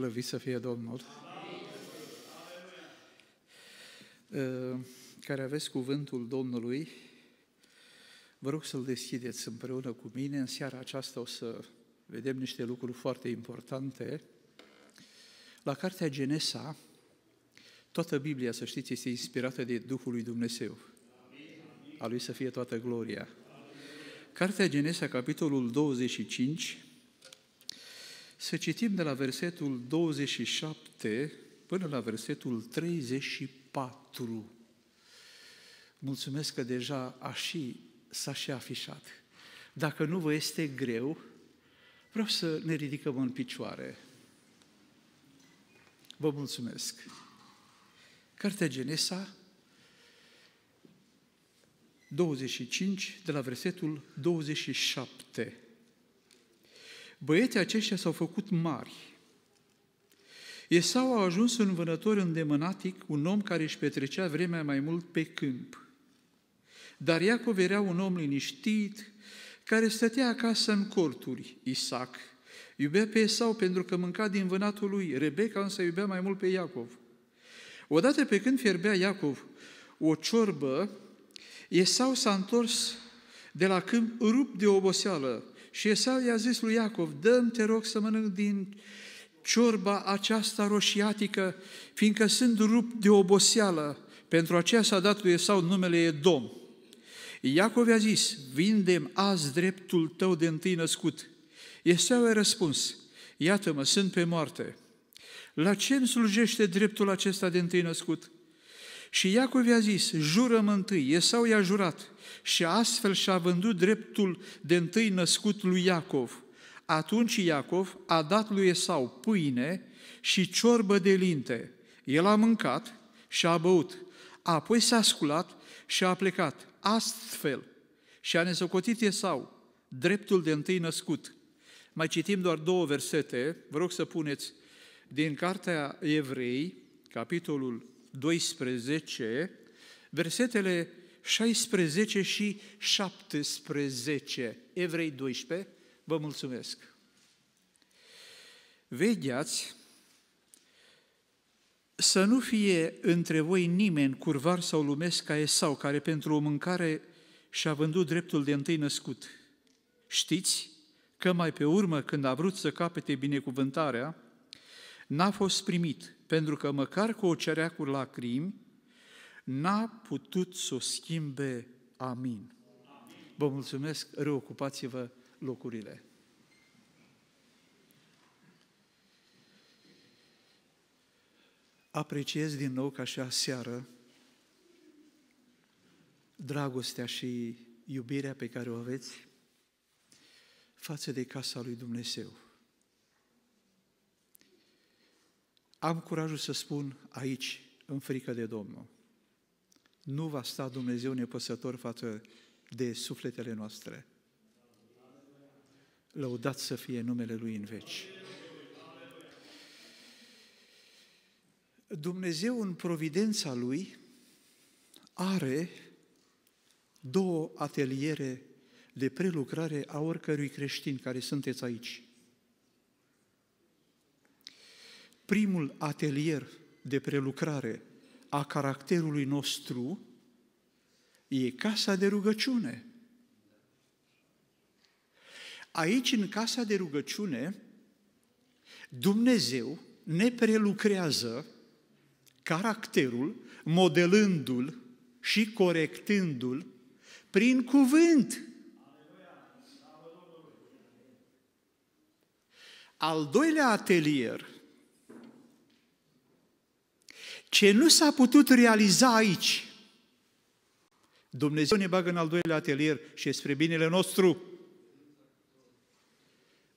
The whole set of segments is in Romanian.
Slăvit să fie Domnul! Uh, care aveți cuvântul Domnului, vă rog să-l deschideți împreună cu mine. În seara aceasta o să vedem niște lucruri foarte importante. La cartea Genesa, toată Biblia, să știți, este inspirată de Duhul lui Dumnezeu. A lui să fie toată gloria. Cartea Genesa, capitolul 25, să citim de la versetul 27 până la versetul 34. Mulțumesc că deja a și, s-a și afișat. Dacă nu vă este greu, vreau să ne ridicăm în picioare. Vă mulțumesc. Cartea Genesa, 25, de la versetul 27. Băieții aceștia s-au făcut mari. Esau a ajuns un vânător îndemânatic, un om care își petrecea vremea mai mult pe câmp. Dar Iacov era un om liniștit, care stătea acasă în corturi, Isaac. Iubea pe Esau pentru că mânca din vânatul lui, Rebecca însă iubea mai mult pe Iacov. Odată pe când fierbea Iacov o ciorbă, Esau s-a întors de la câmp rupt de oboseală, și Esau i-a zis lui Iacov, dăm te rog să mănânc din ciorba aceasta roșiatică, fiindcă sunt rupt de oboseală. Pentru aceea s-a dat lui Esau numele Edom. Iacov i-a zis, vindem azi dreptul tău de întâi născut. Esau a răspuns, iată-mă, sunt pe moarte. La ce îmi slujește dreptul acesta de întâi născut? Și Iacov i-a zis, jură-mă întâi. Esau i-a jurat și astfel și-a vândut dreptul de întâi născut lui Iacov. Atunci Iacov a dat lui Esau pâine și ciorbă de linte. El a mâncat și a băut, apoi s-a sculat și a plecat. Astfel și-a nesocotit Esau dreptul de întâi născut. Mai citim doar două versete, vă rog să puneți din Cartea Evrei, capitolul 12, versetele 16 și 17, Evrei 12, vă mulțumesc. Vedeați să nu fie între voi nimeni curvar sau lumesc ca Esau, care pentru o mâncare și-a vândut dreptul de întâi născut. Știți că mai pe urmă, când a vrut să capete binecuvântarea, n-a fost primit, pentru că măcar cu o cerea cu lacrimi, n-a putut să o schimbe. Amin. Vă mulțumesc, reocupați-vă locurile. Apreciez din nou ca și seară dragostea și iubirea pe care o aveți față de casa lui Dumnezeu. Am curajul să spun aici, în frică de Domnul, nu va sta Dumnezeu nepăsător față de sufletele noastre. Lăudat să fie numele Lui în veci. Dumnezeu în providența Lui are două ateliere de prelucrare a oricărui creștin care sunteți aici. Primul atelier de prelucrare a caracterului nostru e casa de rugăciune. Aici, în casa de rugăciune, Dumnezeu ne prelucrează caracterul, modelându-l și corectându-l prin cuvânt. Al doilea atelier ce nu s-a putut realiza aici, Dumnezeu ne bagă în al doilea atelier și e spre binele nostru.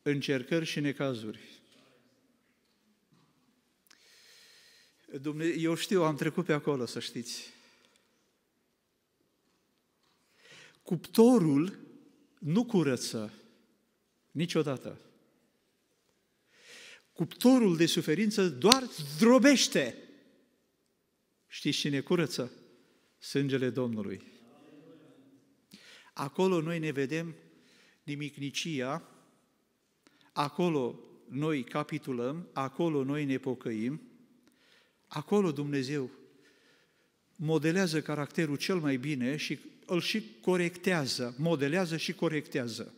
Încercări și necazuri. Dumnezeu, eu știu, am trecut pe acolo, să știți. Cuptorul nu curăță niciodată. Cuptorul de suferință doar zdrobește. Știți cine curăță? Sângele Domnului. Acolo noi ne vedem nimicnicia, acolo noi capitulăm, acolo noi ne pocăim, acolo Dumnezeu modelează caracterul cel mai bine și îl și corectează, modelează și corectează.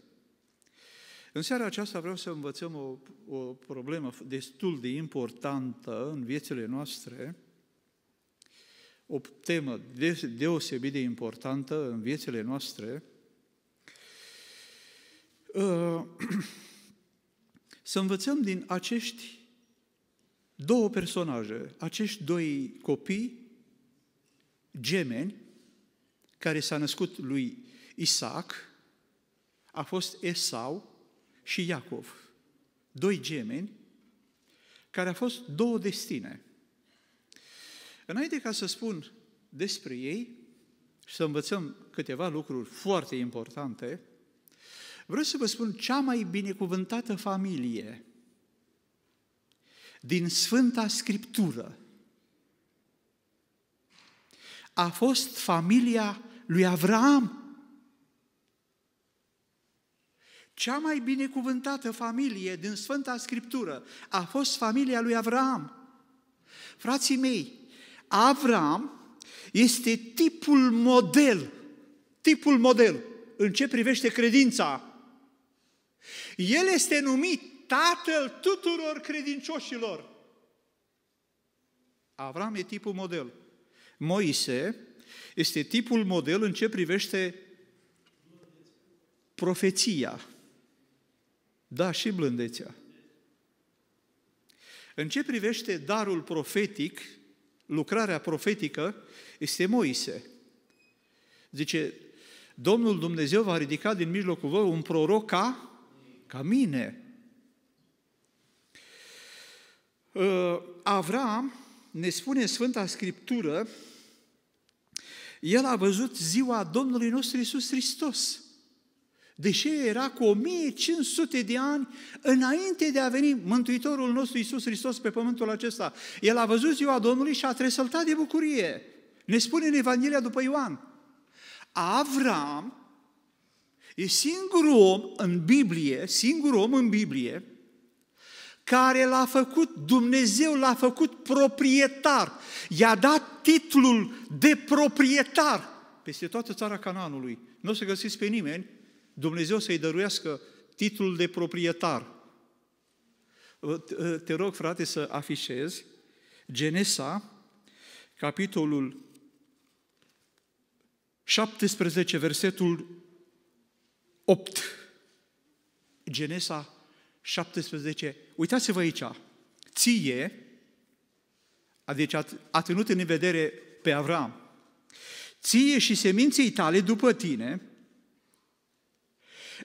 În seara aceasta vreau să învățăm o, o problemă destul de importantă în viețile noastre – o temă deosebit de importantă în viețile noastre, uh, să învățăm din acești două personaje, acești doi copii gemeni, care s-a născut lui Isaac, a fost Esau și Iacov, doi gemeni, care a fost două destine – Înainte ca să spun despre ei și să învățăm câteva lucruri foarte importante, vreau să vă spun cea mai binecuvântată familie din Sfânta Scriptură a fost familia lui Avram. Cea mai binecuvântată familie din Sfânta Scriptură a fost familia lui Avram. Frații mei, Avram este tipul model, tipul model în ce privește credința. El este numit tatăl tuturor credincioșilor. Avram e tipul model. Moise este tipul model în ce privește profeția. Da, și blândețea. În ce privește darul profetic, lucrarea profetică este Moise. Zice, Domnul Dumnezeu va ridica din mijlocul vă un proroc ca, ca mine. Ă, Avram ne spune în Sfânta Scriptură, el a văzut ziua Domnului nostru Iisus Hristos deși era cu 1500 de ani înainte de a veni Mântuitorul nostru Iisus Hristos pe pământul acesta. El a văzut ziua Domnului și a tresăltat de bucurie. Ne spune în Evanghelia după Ioan. Avram e singurul om în Biblie, singurul om în Biblie, care l-a făcut, Dumnezeu l-a făcut proprietar. I-a dat titlul de proprietar peste toată țara Cananului. Nu o să găsiți pe nimeni Dumnezeu să-i dăruiască titlul de proprietar. Ă, te rog, frate, să afișezi Genesa, capitolul 17, versetul 8. Genesa 17. Uitați-vă aici. Ție, adică a tenut deci în vedere pe Avram, ție și seminții tale după tine,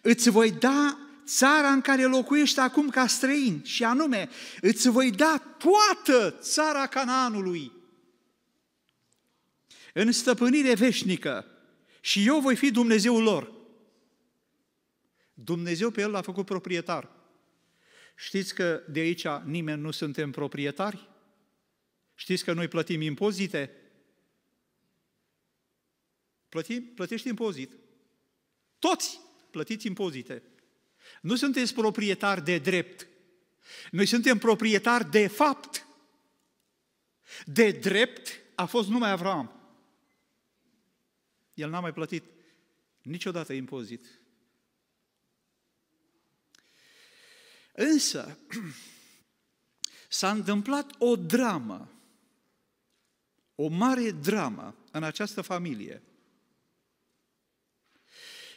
Îți voi da țara în care locuiești acum ca străin și anume, îți voi da toată țara Canaanului în stăpânire veșnică și eu voi fi Dumnezeul lor. Dumnezeu pe el l-a făcut proprietar. Știți că de aici nimeni nu suntem proprietari? Știți că noi plătim impozite? Plătim, plătești impozit. Toți! plătiți impozite. Nu sunteți proprietari de drept. Noi suntem proprietari de fapt. De drept a fost numai Avram. El n-a mai plătit niciodată impozit. Însă, s-a întâmplat o dramă, o mare dramă în această familie –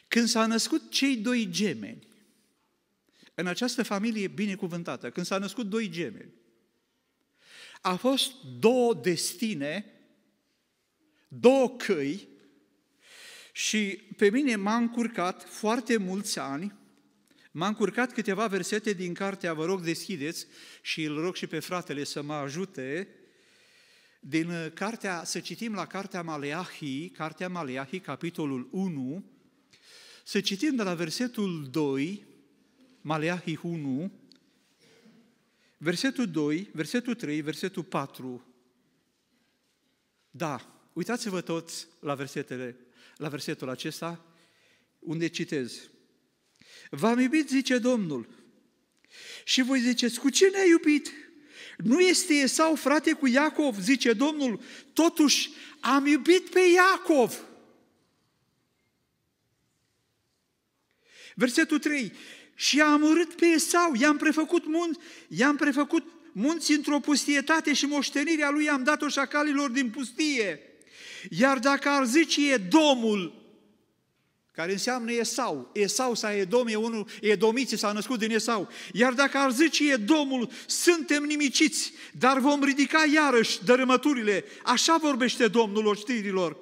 când s-a născut cei doi gemeni, în această familie binecuvântată, când s-a născut doi gemeni, a fost două destine, două căi și pe mine m-a încurcat foarte mulți ani, m-a încurcat câteva versete din cartea, vă rog deschideți și îl rog și pe fratele să mă ajute, din cartea, să citim la cartea Maleahii, cartea Maleahii, capitolul 1, să citim de la versetul 2, Maleahi 1, versetul 2, versetul 3, versetul 4. Da, uitați-vă toți la, versetele, la versetul acesta, unde citez. V-am iubit, zice Domnul, și voi ziceți, cu ce ne-ai iubit? Nu este Esau frate cu Iacov, zice Domnul, totuși am iubit pe Iacov Versetul 3. Și a amărât pe Esau, i-am prefăcut, mun- i-am prefăcut munți într-o pustietate și moștenirea lui i-am dat-o șacalilor din pustie. Iar dacă ar zice Domul, care înseamnă Esau, Esau sau Edom, e unul, Edomiții s-a născut din Esau, iar dacă ar zice Domul, suntem nimiciți, dar vom ridica iarăși dărâmăturile, așa vorbește Domnul oștirilor,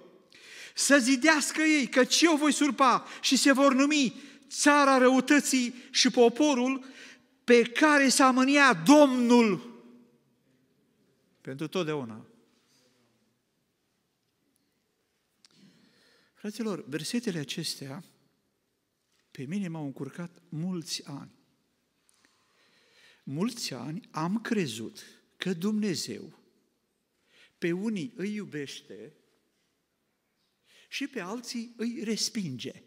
să zidească ei, căci o voi surpa și se vor numi țara răutății și poporul pe care s-a mânia Domnul pentru totdeauna. Fraților, versetele acestea pe mine m-au încurcat mulți ani. Mulți ani am crezut că Dumnezeu pe unii îi iubește și pe alții îi respinge.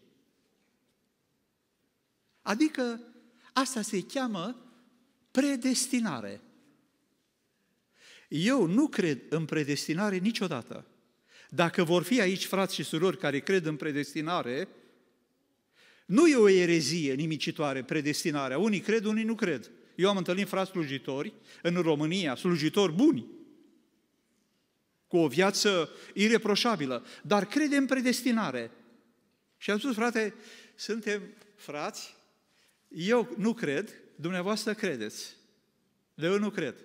Adică asta se cheamă predestinare. Eu nu cred în predestinare niciodată. Dacă vor fi aici frați și surori care cred în predestinare, nu e o erezie nimicitoare predestinarea. Unii cred, unii nu cred. Eu am întâlnit frați slujitori în România, slujitori buni, cu o viață ireproșabilă, dar crede în predestinare. Și am spus, frate, suntem frați eu nu cred, dumneavoastră credeți. Dar eu nu cred.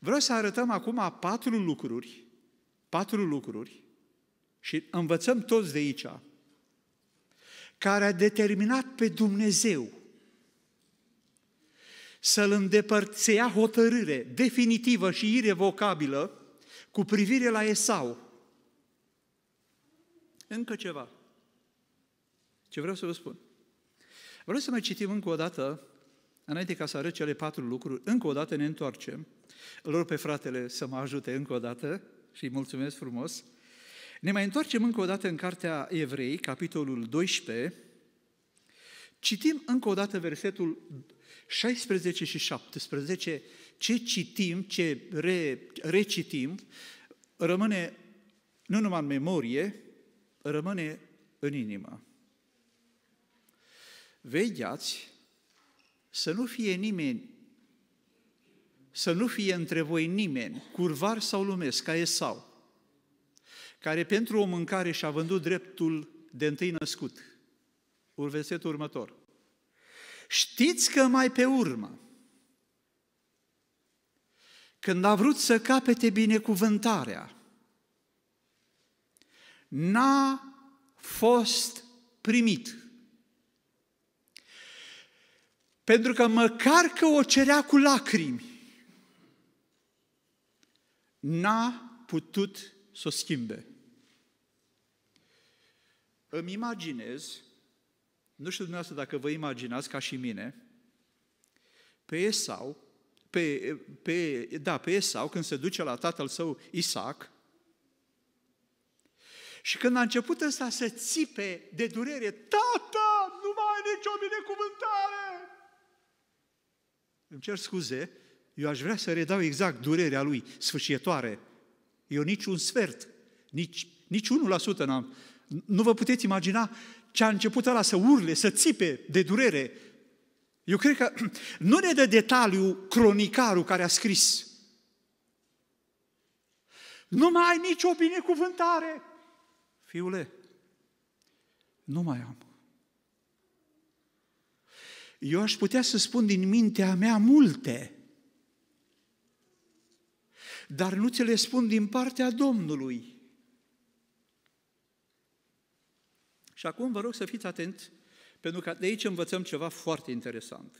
Vreau să arătăm acum patru lucruri, patru lucruri, și învățăm toți de aici, care a determinat pe Dumnezeu să-l îndepărțea hotărâre definitivă și irevocabilă cu privire la Esau. Încă ceva. Ce vreau să vă spun. Vreau să mai citim încă o dată, înainte ca să arăt cele patru lucruri, încă o dată ne întoarcem. Îl rog pe fratele să mă ajute încă o dată și îi mulțumesc frumos. Ne mai întoarcem încă o dată în cartea Evrei, capitolul 12, citim încă o dată versetul 16 și 17, ce citim, ce re, recitim, rămâne nu numai în memorie, rămâne în inimă. Vegeați să nu fie nimeni, să nu fie între voi nimeni, curvar sau lumesc, ca sau, care pentru o mâncare și-a vândut dreptul de întâi născut. Versetul următor. Știți că mai pe urmă, când a vrut să capete binecuvântarea, n-a fost primit. Pentru că măcar că o cerea cu lacrimi, n-a putut să o schimbe. Îmi imaginez, nu știu dumneavoastră dacă vă imaginați ca și mine, pe Esau, pe, pe, da, pe Esau, când se duce la tatăl său Isaac, și când a început ăsta să țipe de durere, tata, nu mai ai nicio binecuvântare! îmi cer scuze, eu aș vrea să redau exact durerea lui, sfârșietoare. Eu nici un sfert, nici, nici 1% n-am. Nu vă puteți imagina ce a început ăla să urle, să țipe de durere. Eu cred că nu ne dă detaliu cronicarul care a scris. Nu mai ai nicio binecuvântare. Fiule, nu mai am. Eu aș putea să spun din mintea mea multe, dar nu ți le spun din partea Domnului. Și acum vă rog să fiți atenți, pentru că de aici învățăm ceva foarte interesant.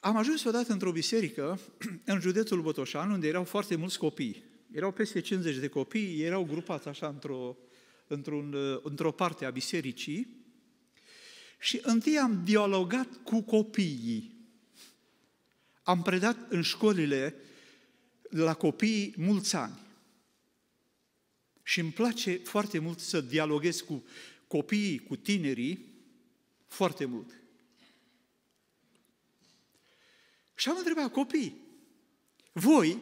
Am ajuns odată într-o biserică în județul Botoșan, unde erau foarte mulți copii. Erau peste 50 de copii, erau grupați așa într-o într-un, uh, într-o parte a bisericii și întâi am dialogat cu copiii. Am predat în școlile la copii mulți ani. Și îmi place foarte mult să dialoghez cu copiii, cu tinerii, foarte mult. Și am întrebat copiii, voi,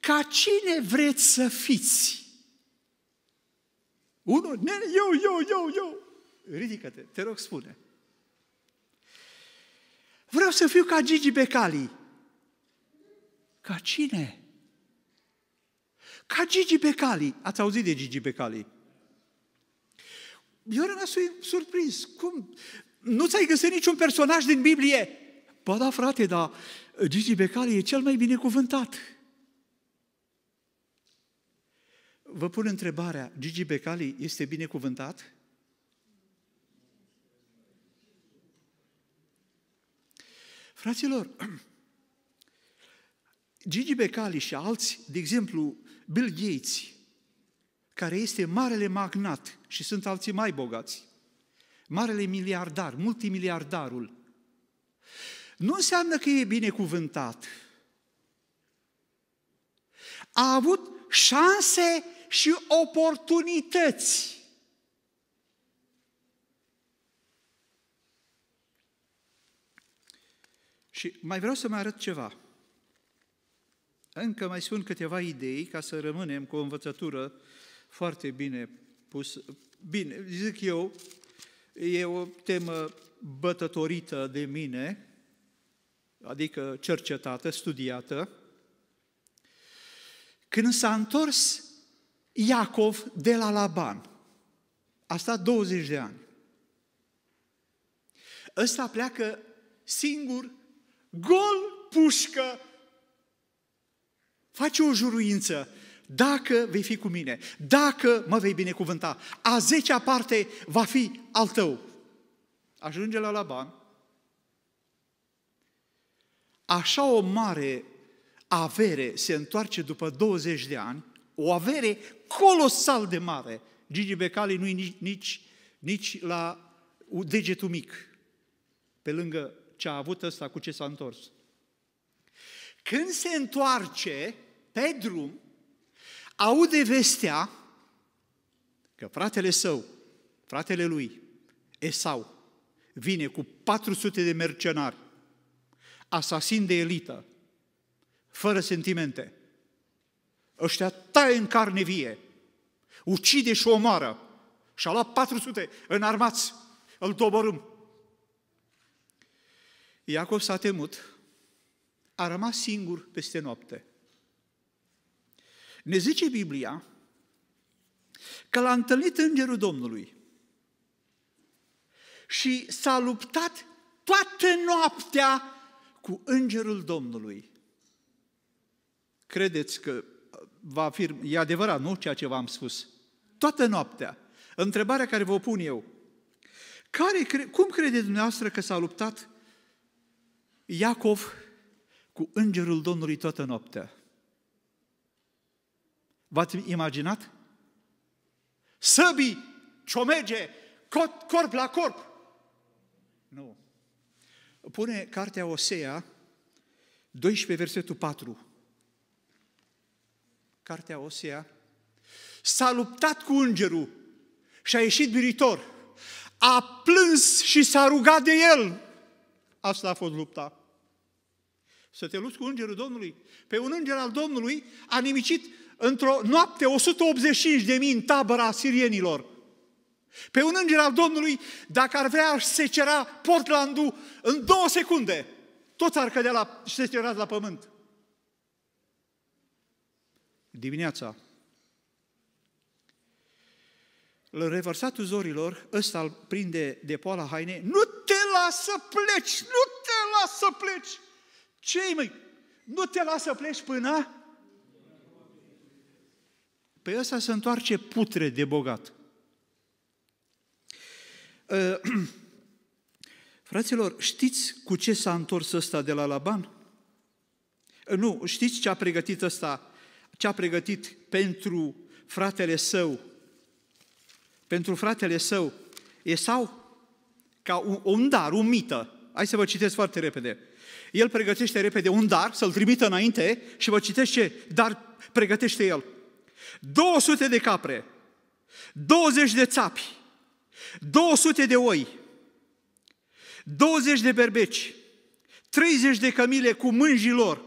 ca cine vreți să fiți? Unul, eu, eu, eu, eu. Ridică-te, te rog, spune. Vreau să fiu ca Gigi Becali. Ca cine? Ca Gigi Becali. Ați auzit de Gigi Becali? Eu eram surprins. Cum? Nu ți-ai găsit niciun personaj din Biblie? Ba da, frate, dar Gigi Becali e cel mai binecuvântat. vă pun întrebarea, Gigi Becali este binecuvântat? Fraților, Gigi Becali și alți, de exemplu, Bill Gates, care este marele magnat și sunt alții mai bogați, marele miliardar, multimiliardarul, nu înseamnă că e binecuvântat. A avut șanse și oportunități. Și mai vreau să mai arăt ceva. Încă mai spun câteva idei ca să rămânem cu o învățătură foarte bine pus. Bine, zic eu, e o temă bătătorită de mine, adică cercetată, studiată. Când s-a întors Iacov de la Laban. A stat 20 de ani. Ăsta pleacă singur, gol, pușcă, face o juruință. Dacă vei fi cu mine, dacă mă vei binecuvânta, a zecea parte va fi al tău. Ajunge la Laban. Așa o mare avere se întoarce după 20 de ani o avere colosal de mare. Gigi Becali nu-i nici, nici, nici la degetul mic, pe lângă ce a avut ăsta, cu ce s-a întors. Când se întoarce pe drum, aude vestea că fratele său, fratele lui, Esau, vine cu 400 de mercenari, asasin de elită, fără sentimente, ăștia taie în carne vie, ucide și omoară. Și-a luat 400 înarmați, îl doborâm. Iacov s-a temut, a rămas singur peste noapte. Ne zice Biblia că l-a întâlnit Îngerul Domnului și s-a luptat toată noaptea cu Îngerul Domnului. Credeți că va afirm, e adevărat, nu? Ceea ce v-am spus. Toată noaptea. Întrebarea care vă pun eu. Care, cum crede dumneavoastră că s-a luptat Iacov cu îngerul Domnului toată noaptea? V-ați imaginat? Săbii, ciomege, corp la corp. Nu. Pune cartea Osea, 12, versetul 4 cartea Osea, s-a luptat cu îngerul și a ieșit biritor. A plâns și s-a rugat de el. Asta a fost lupta. Să te luți cu îngerul Domnului. Pe un înger al Domnului a nimicit într-o noapte 185 de mii în tabăra sirienilor. Pe un înger al Domnului, dacă ar vrea, aș secera Portlandul în două secunde. Toți ar cădea la, secerați la pământ dimineața. La revărsatul zorilor, ăsta îl prinde de poala haine. nu te lasă pleci, nu te lasă pleci! Ce mai? nu te lasă pleci până... Pe păi ăsta se întoarce putre de bogat. Ă, fraților, știți cu ce s-a întors ăsta de la Laban? Ă, nu, știți ce a pregătit ăsta ce a pregătit pentru fratele său, pentru fratele său, Esau, ca un, un dar, un mită. Hai să vă citesc foarte repede. El pregătește repede un dar, să-l trimită înainte și vă citesc ce dar pregătește el. 200 de capre, 20 de țapi, 200 de oi, 20 de berbeci, 30 de cămile cu mânjilor,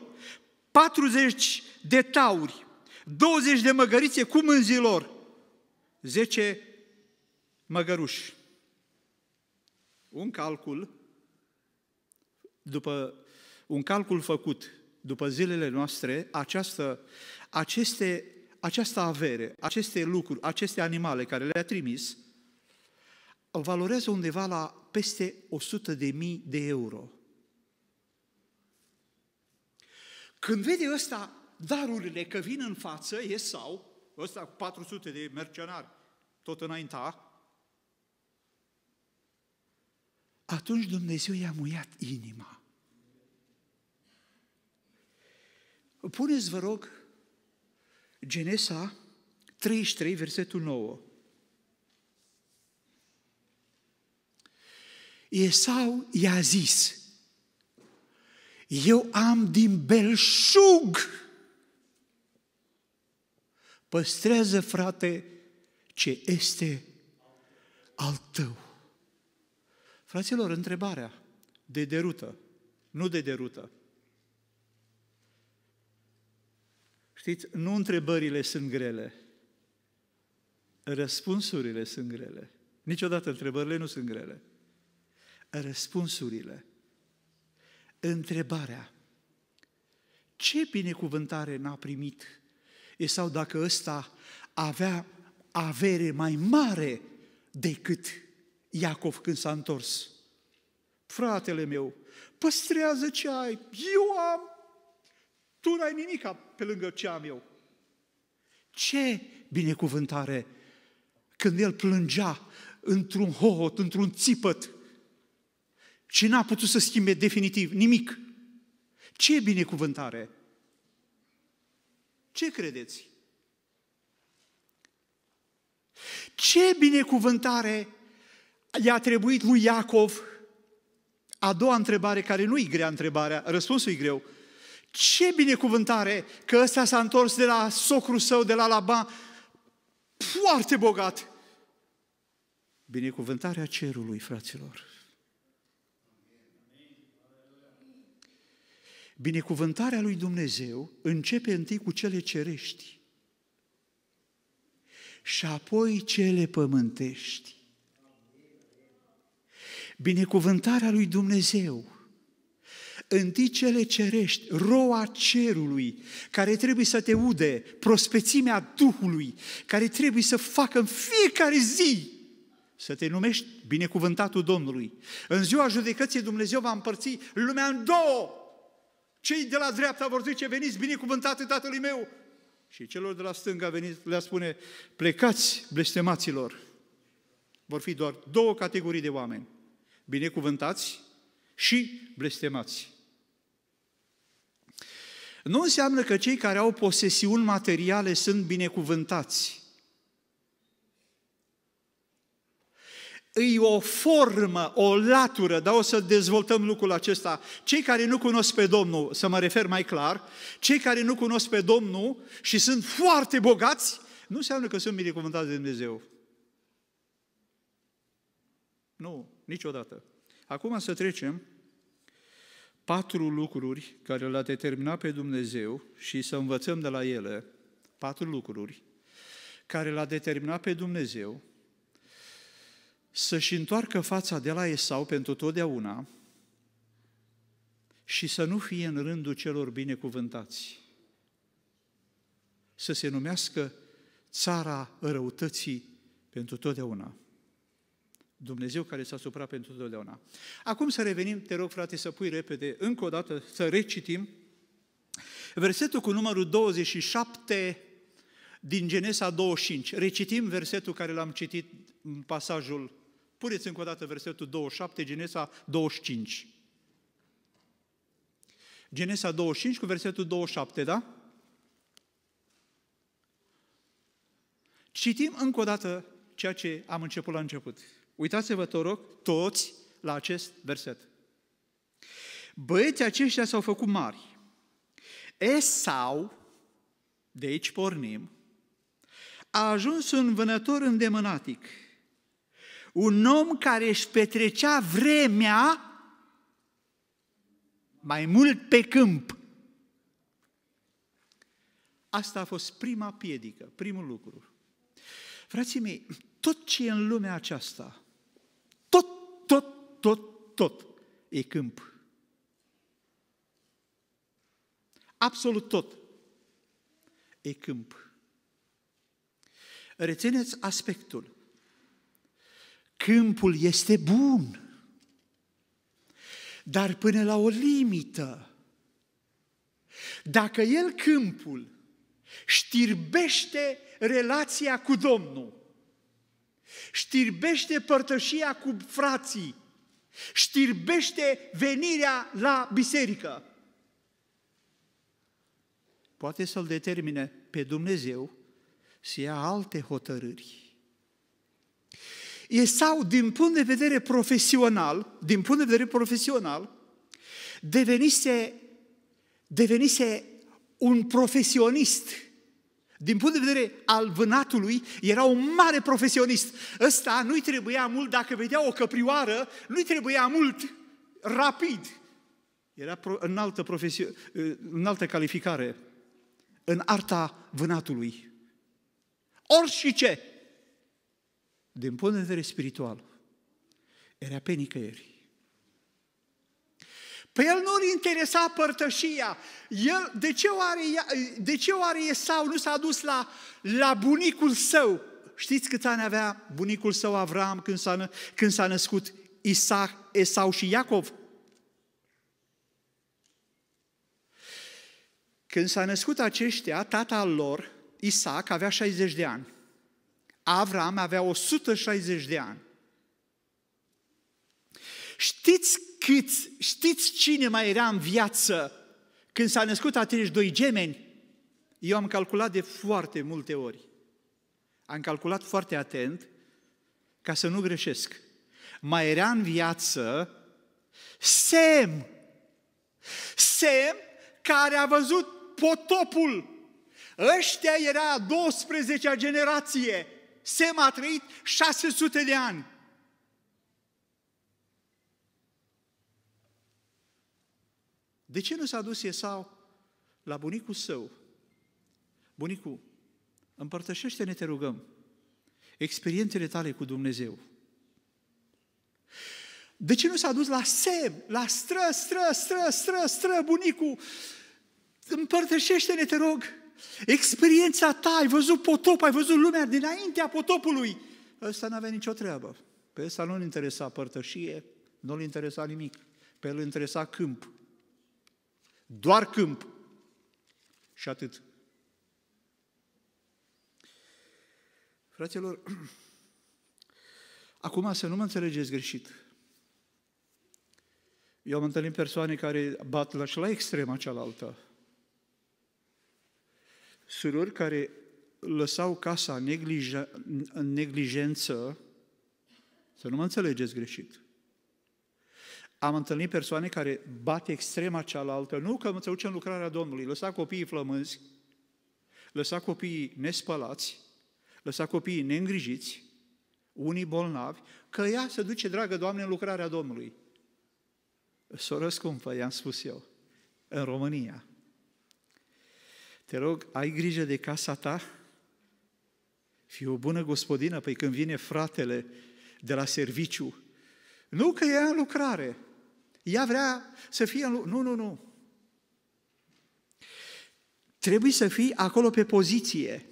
40 de tauri, 20 de măgărițe cu mânzilor, 10 măgăruși. Un calcul, după un calcul făcut după zilele noastre, această, aceste, această avere, aceste lucruri, aceste animale care le-a trimis, valorează undeva la peste 100 de mii de euro. Când vede ăsta darurile că vin în față, e sau, ăsta cu 400 de mercenari, tot înainta, atunci Dumnezeu i-a muiat inima. Puneți, vă rog, Genesa 33, versetul 9. Esau i-a zis, eu am din belșug Păstrează, frate, ce este al tău. Fraților, întrebarea de derută, nu de derută. Știți, nu întrebările sunt grele, răspunsurile sunt grele. Niciodată întrebările nu sunt grele. Răspunsurile. Întrebarea. Ce binecuvântare n-a primit sau dacă ăsta avea avere mai mare decât Iacov când s-a întors. Fratele meu, păstrează ce ai, eu am, tu n-ai nimic pe lângă ce am eu. Ce binecuvântare când el plângea într-un hohot, într-un țipăt și n-a putut să schimbe definitiv nimic. Ce binecuvântare! Ce credeți? Ce binecuvântare i-a trebuit lui Iacov? A doua întrebare, care nu-i grea întrebarea, răspunsul e greu. Ce binecuvântare că ăsta s-a întors de la socrul său, de la Laban, foarte bogat. Binecuvântarea cerului, fraților. Binecuvântarea lui Dumnezeu începe întâi cu cele cerești și apoi cele pământești. Binecuvântarea lui Dumnezeu întâi cele cerești, roa cerului, care trebuie să te ude, prospețimea Duhului, care trebuie să facă în fiecare zi să te numești binecuvântatul Domnului. În ziua judecății Dumnezeu va împărți lumea în două, cei de la dreapta vor zice, veniți binecuvântate Tatălui meu. Și celor de la stânga venit, le spune, plecați blestemaților. Vor fi doar două categorii de oameni, binecuvântați și blestemați. Nu înseamnă că cei care au posesiuni materiale sunt binecuvântați. îi o formă, o latură, dar o să dezvoltăm lucrul acesta. Cei care nu cunosc pe Domnul, să mă refer mai clar, cei care nu cunosc pe Domnul și sunt foarte bogați, nu înseamnă că sunt binecuvântați de Dumnezeu. Nu, niciodată. Acum să trecem patru lucruri care l a determinat pe Dumnezeu și să învățăm de la ele patru lucruri care l-a determinat pe Dumnezeu să-și întoarcă fața de la Esau pentru totdeauna și să nu fie în rândul celor binecuvântați. Să se numească țara răutății pentru totdeauna. Dumnezeu care s-a suprat pentru totdeauna. Acum să revenim, te rog frate, să pui repede, încă o dată, să recitim versetul cu numărul 27 din Genesa 25. Recitim versetul care l-am citit în pasajul Puneți încă o dată versetul 27, Genesa 25. Genesa 25 cu versetul 27, da? Citim încă o dată ceea ce am început la început. Uitați-vă, te rog, toți la acest verset. Băieții aceștia s-au făcut mari. Esau, de aici pornim, a ajuns un vânător îndemânatic – un om care își petrecea vremea mai mult pe câmp. Asta a fost prima piedică, primul lucru. Frații mei, tot ce e în lumea aceasta, tot, tot, tot, tot e câmp. Absolut tot e câmp. Rețineți aspectul. Câmpul este bun, dar până la o limită. Dacă el câmpul știrbește relația cu Domnul, știrbește părtășia cu frații, știrbește venirea la biserică. Poate să-l determine pe Dumnezeu să ia alte hotărâri. E sau, din punct de vedere profesional, din punct de vedere profesional, devenise, devenise un profesionist. Din punct de vedere al vânatului, era un mare profesionist. Ăsta nu-i trebuia mult, dacă vedea o căprioară, nu-i trebuia mult, rapid. Era în altă, profesio- în altă calificare, în arta vânatului. Orice ce, din punct de vedere spiritual, era pe nicăieri. Pe păi el nu-l interesa părtășia. El, de, ce oare, de ce oare Esau nu s-a dus la, la bunicul său? Știți câți ani avea bunicul său Avram când s-a, când s-a născut Isaac, Esau și Iacov? Când s-a născut aceștia, tata lor, Isaac, avea 60 de ani. Avram avea 160 de ani. Știți cât știți cine mai era în viață când s-a născut atunci doi gemeni? Eu am calculat de foarte multe ori. Am calculat foarte atent ca să nu greșesc. Mai era în viață Sem. Sem care a văzut potopul. Ăștia era a 12-a generație. Sem a trăit 600 de ani. De ce nu s-a dus Esau la bunicul său? Bunicu, împărtășește-ne, te rugăm, experiențele tale cu Dumnezeu. De ce nu s-a dus la Sem, la stră, stră, stră, stră, stră, bunicu? Împărtășește-ne, te rog, Experiența ta, ai văzut potop, ai văzut lumea dinaintea potopului. Ăsta nu avea nicio treabă. Pe ăsta nu-l interesa părtășie, nu-l interesa nimic. Pe el interesa câmp. Doar câmp. Și atât. Fraților, acum să nu mă înțelegeți greșit. Eu am întâlnit persoane care bat la și la extrema cealaltă surori care lăsau casa în neglijență, să nu mă înțelegeți greșit. Am întâlnit persoane care bat extrema cealaltă, nu că se duce în lucrarea Domnului, lăsa copiii flămânzi, lăsa copiii nespălați, lăsa copiii neîngrijiți, unii bolnavi, că ea se duce, dragă Doamne, în lucrarea Domnului. Soră scumpă, i-am spus eu, în România – te rog, ai grijă de casa ta? Fii o bună gospodină, păi când vine fratele de la serviciu, nu că e în lucrare, ea vrea să fie în Nu, nu, nu. Trebuie să fii acolo pe poziție.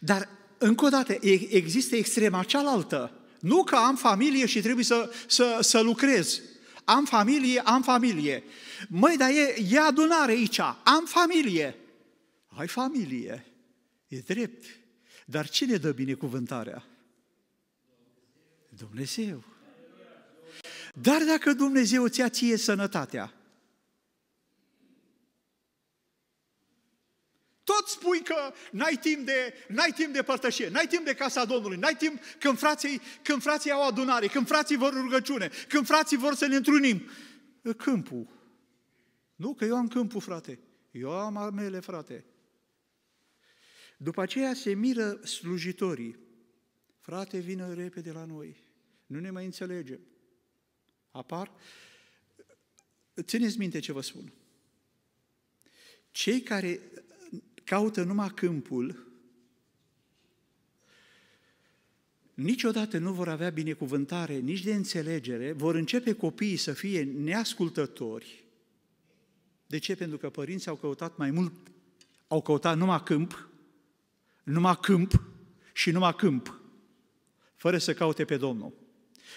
Dar, încă o dată, există extrema cealaltă. Nu că am familie și trebuie să, să, să lucrez. Am familie, am familie. Măi, dar e, e adunare aici. Am familie. Ai familie. E drept. Dar cine dă binecuvântarea? Dumnezeu. Dar dacă Dumnezeu ți-a ție sănătatea, Tot spui că n-ai timp de, n-ai timp de părtășie, n-ai timp de casa Domnului, n-ai timp când frații, când frații au adunare, când frații vor rugăciune, când frații vor să ne întrunim. Câmpul. Nu, că eu am câmpul, frate. Eu am armele, frate. După aceea se miră slujitorii. Frate, vină repede la noi. Nu ne mai înțelege. Apar. Țineți minte ce vă spun. Cei care caută numai câmpul, niciodată nu vor avea binecuvântare, nici de înțelegere, vor începe copiii să fie neascultători. De ce? Pentru că părinții au căutat mai mult, au căutat numai câmp, numai câmp și numai câmp, fără să caute pe Domnul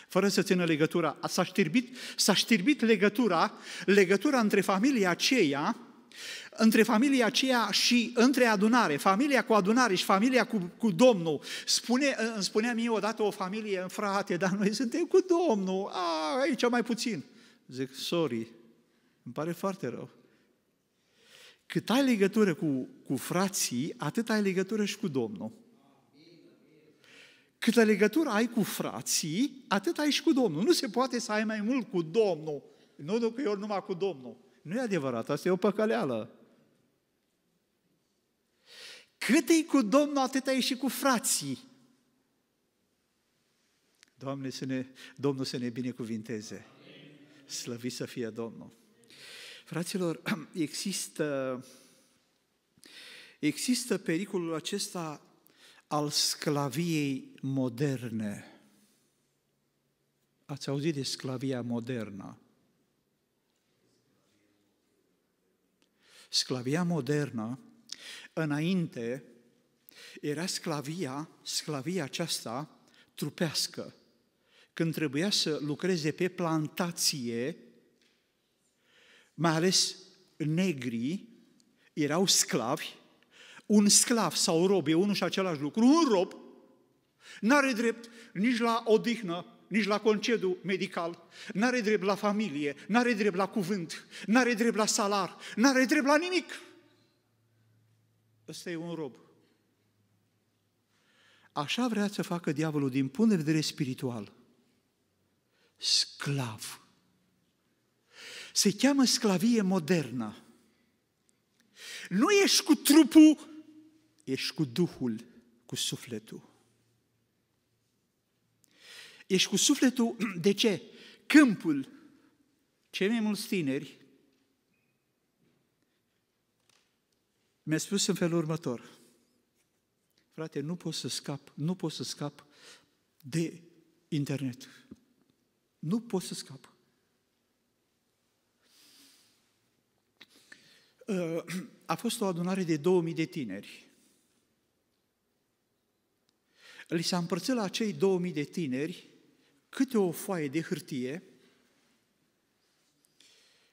fără să țină legătura. S-a știrbit, s-a știrbit legătura, legătura între familia aceea între familia aceea și între adunare, familia cu adunare și familia cu, cu Domnul. Spune, îmi spunea mie odată o familie în frate, dar noi suntem cu Domnul, a, aici mai puțin. Zic, sorry, îmi pare foarte rău. Cât ai legătură cu, cu frații, atât ai legătură și cu Domnul. Câtă legătură ai cu frații, atât ai și cu Domnul. Nu se poate să ai mai mult cu Domnul. Nu, nu că eu numai cu Domnul. Nu e adevărat, asta e o păcăleală. Cât e cu Domnul, atât e și cu frații. Doamne, să ne, Domnul să ne binecuvinteze. Slăvi să fie Domnul. Fraților, există, există pericolul acesta al sclaviei moderne. Ați auzit de sclavia modernă? Sclavia modernă, înainte, era sclavia, sclavia aceasta trupească, când trebuia să lucreze pe plantație, mai ales negrii erau sclavi, un sclav sau rob e unul și același lucru, un rob n-are drept nici la odihnă, nici la concediu medical, n-are drept la familie, n-are drept la cuvânt, n-are drept la salar, n-are drept la nimic. Ăsta e un rob. Așa vrea să facă diavolul din punct de vedere spiritual. Sclav. Se cheamă sclavie modernă. Nu ești cu trupul, ești cu duhul, cu sufletul. Ești cu sufletul, de ce? Câmpul. Cei mai mulți tineri mi-a spus în felul următor. Frate, nu pot să scap, nu pot să scap de internet. Nu pot să scap. Uh, a fost o adunare de 2000 de tineri. Li s-a împărțit la acei 2000 de tineri câte o foaie de hârtie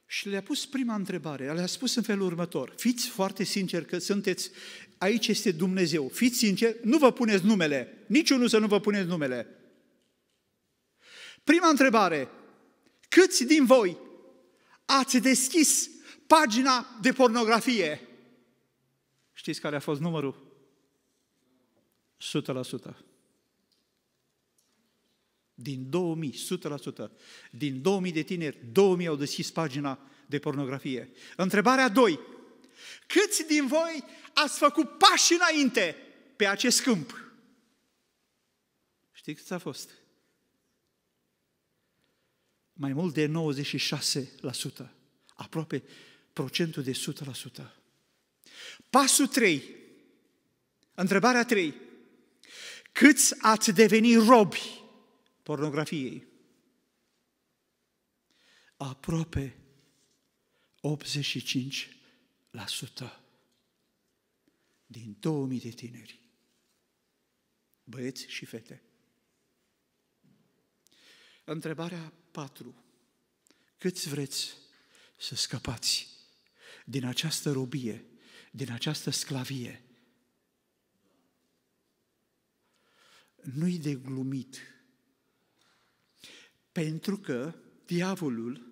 și le-a pus prima întrebare. Le-a spus în felul următor. Fiți foarte sinceri că sunteți, aici este Dumnezeu. Fiți sinceri, nu vă puneți numele. Niciunul să nu vă puneți numele. Prima întrebare. Câți din voi ați deschis pagina de pornografie? Știți care a fost numărul? 100%. Din 2000, 100%. Din 2000 de tineri, 2000 au deschis pagina de pornografie. Întrebarea 2. Câți din voi ați făcut pași înainte pe acest câmp? Știți cât a fost? Mai mult de 96%, aproape procentul de 100%. Pasul 3, întrebarea 3. Câți ați devenit robi pornografiei. Aproape 85% din 2000 de tineri, băieți și fete. Întrebarea 4. Câți vreți să scăpați din această robie, din această sclavie? Nu-i de glumit pentru că diavolul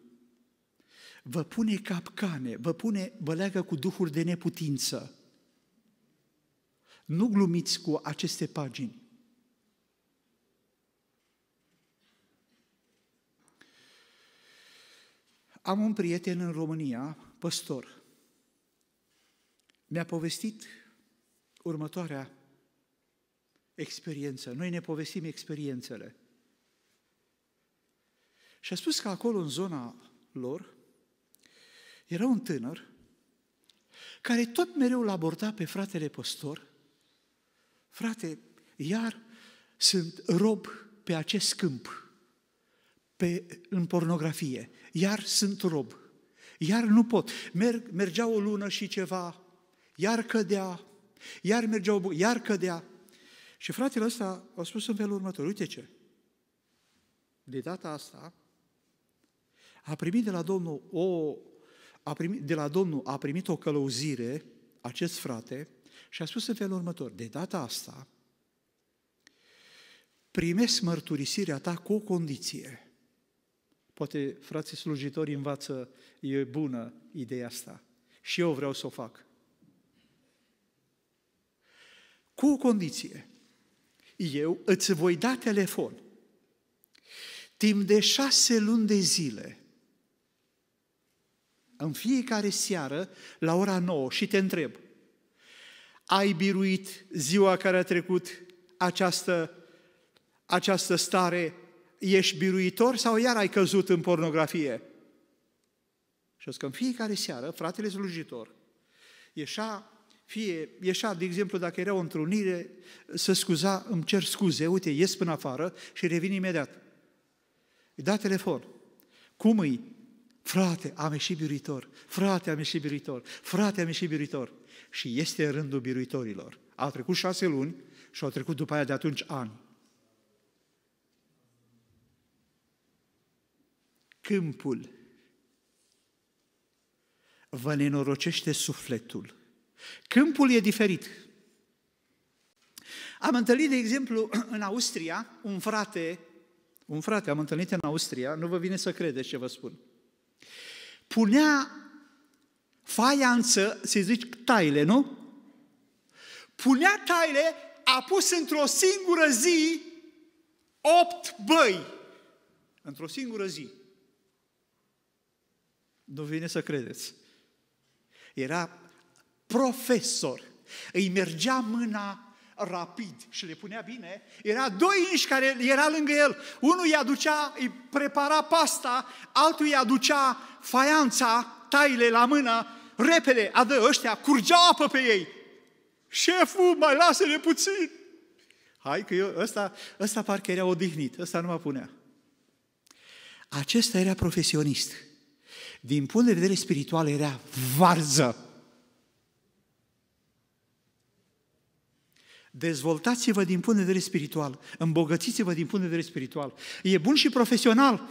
vă pune capcane, vă pune, vă leagă cu duhuri de neputință. Nu glumiți cu aceste pagini. Am un prieten în România, păstor. Mi-a povestit următoarea experiență. Noi ne povestim experiențele. Și a spus că acolo, în zona lor, era un tânăr care tot mereu l-a abordat pe fratele păstor. Frate, iar sunt rob pe acest câmp, pe, în pornografie, iar sunt rob, iar nu pot. Merg, mergea o lună și ceva, iar cădea, iar mergea o iar cădea. Și fratele ăsta a spus în felul următor, uite ce, de data asta, a primit de la Domnul o, a primit, de la Domnul a primit o călăuzire acest frate și a spus în felul următor, de data asta primesc mărturisirea ta cu o condiție. Poate frații slujitori învață, e bună ideea asta și eu vreau să o fac. Cu o condiție. Eu îți voi da telefon. Timp de șase luni de zile în fiecare seară la ora 9 și te întreb, ai biruit ziua care a trecut această, această stare, ești biruitor sau iar ai căzut în pornografie? Și că în fiecare seară, fratele slujitor ieșa, fie, ieșa, de exemplu, dacă era o întrunire, să scuza, îmi cer scuze, uite, ies până afară și revin imediat. Îi da telefon. Cum îi? Frate, am ieșit biruitor! Frate, am ieșit biruitor! Frate, am ieșit biruitor! Și este rândul biruitorilor. Au trecut șase luni și au trecut după aia de atunci ani. Câmpul vă nenorocește sufletul. Câmpul e diferit. Am întâlnit, de exemplu, în Austria, un frate, un frate am întâlnit în Austria, nu vă vine să credeți ce vă spun punea faianță, se zici, taile, nu? Punea taile, a pus într-o singură zi opt băi. Într-o singură zi. Nu vine să credeți. Era profesor. Îi mergea mâna rapid și le punea bine, era doi inși care era lângă el. Unul îi aducea, îi prepara pasta, altul îi aducea faianța, taile la mână, repede, adă ăștia, curgea apă pe ei. Șeful, mai lasă-ne puțin! Hai că eu, ăsta, ăsta parcă era odihnit, ăsta nu mă punea. Acesta era profesionist. Din punct de vedere spiritual era varză. Dezvoltați-vă din punct de vedere spiritual, îmbogățiți-vă din punct de vedere spiritual. E bun și profesional,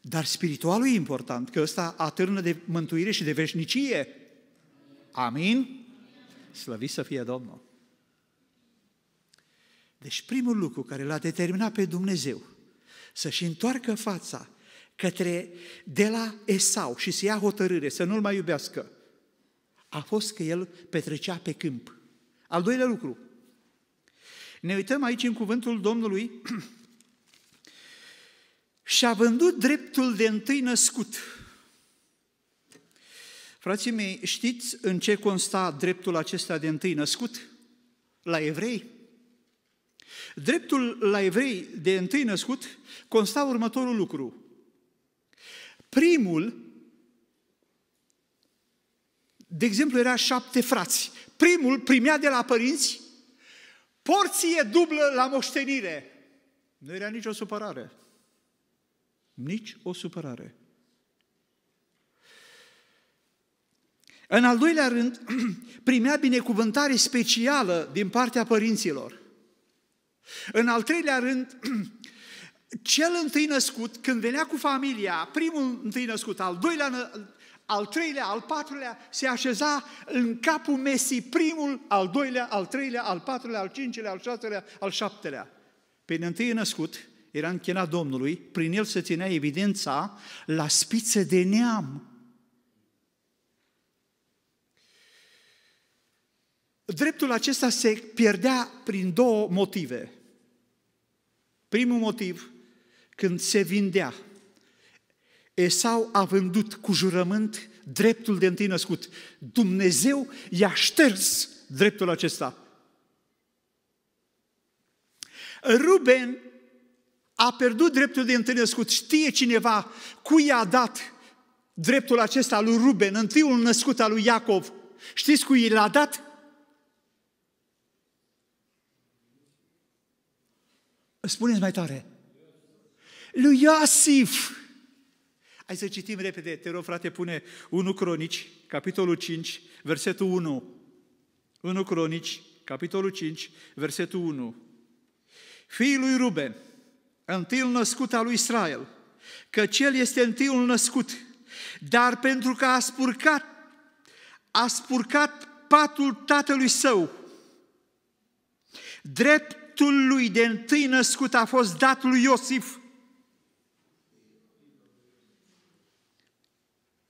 dar spiritualul e important, că ăsta atârnă de mântuire și de veșnicie. Amin? Slăviți să fie Domnul! Deci primul lucru care l-a determinat pe Dumnezeu să-și întoarcă fața către de la Esau și să ia hotărâre, să nu-l mai iubească, a fost că el petrecea pe câmp. Al doilea lucru, ne uităm aici în cuvântul Domnului și a vândut dreptul de întâi născut. Frații mei, știți în ce consta dreptul acesta de întâi născut? La evrei. Dreptul la evrei de întâi născut consta următorul lucru. Primul de exemplu, era șapte frați. Primul primea de la părinți porție dublă la moștenire. Nu era nicio supărare. Nici o supărare. În al doilea rând, primea binecuvântare specială din partea părinților. În al treilea rând, cel întâi născut, când venea cu familia, primul întâi născut, al doilea al treilea, al patrulea, se așeza în capul Mesii primul, al doilea, al treilea, al patrulea, al cincilea, al șaselea, al șaptelea. Pe întâi născut, era închinat Domnului, prin el se ținea evidența la spiță de neam. Dreptul acesta se pierdea prin două motive. Primul motiv, când se vindea Esau a vândut cu jurământ dreptul de întâi născut. Dumnezeu i-a șters dreptul acesta. Ruben a pierdut dreptul de întâi născut. Știe cineva cui i-a dat dreptul acesta lui Ruben, întâiul născut al lui Iacov. Știți cui l-a dat? Spuneți mai tare. Lui Iosif. Hai să citim repede, te rog frate, pune 1 Cronici, capitolul 5, versetul 1. 1 Cronici, capitolul 5, versetul 1. Fiul lui Ruben, întâiul născut al lui Israel, că cel este întâiul născut, dar pentru că a spurcat, a spurcat patul tatălui său, dreptul lui de întâi născut a fost dat lui Iosif,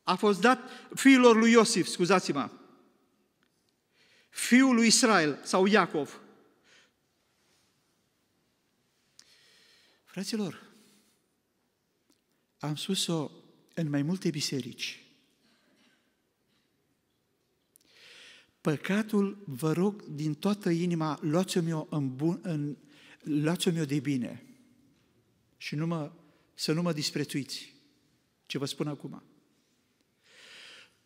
a fost dat fiilor lui Iosif, scuzați-mă, fiul lui Israel sau Iacov. Fraților, am spus-o în mai multe biserici. Păcatul, vă rog, din toată inima, luați-o în bun, în, luați-o de bine și nu mă, să nu mă disprețuiți ce vă spun acum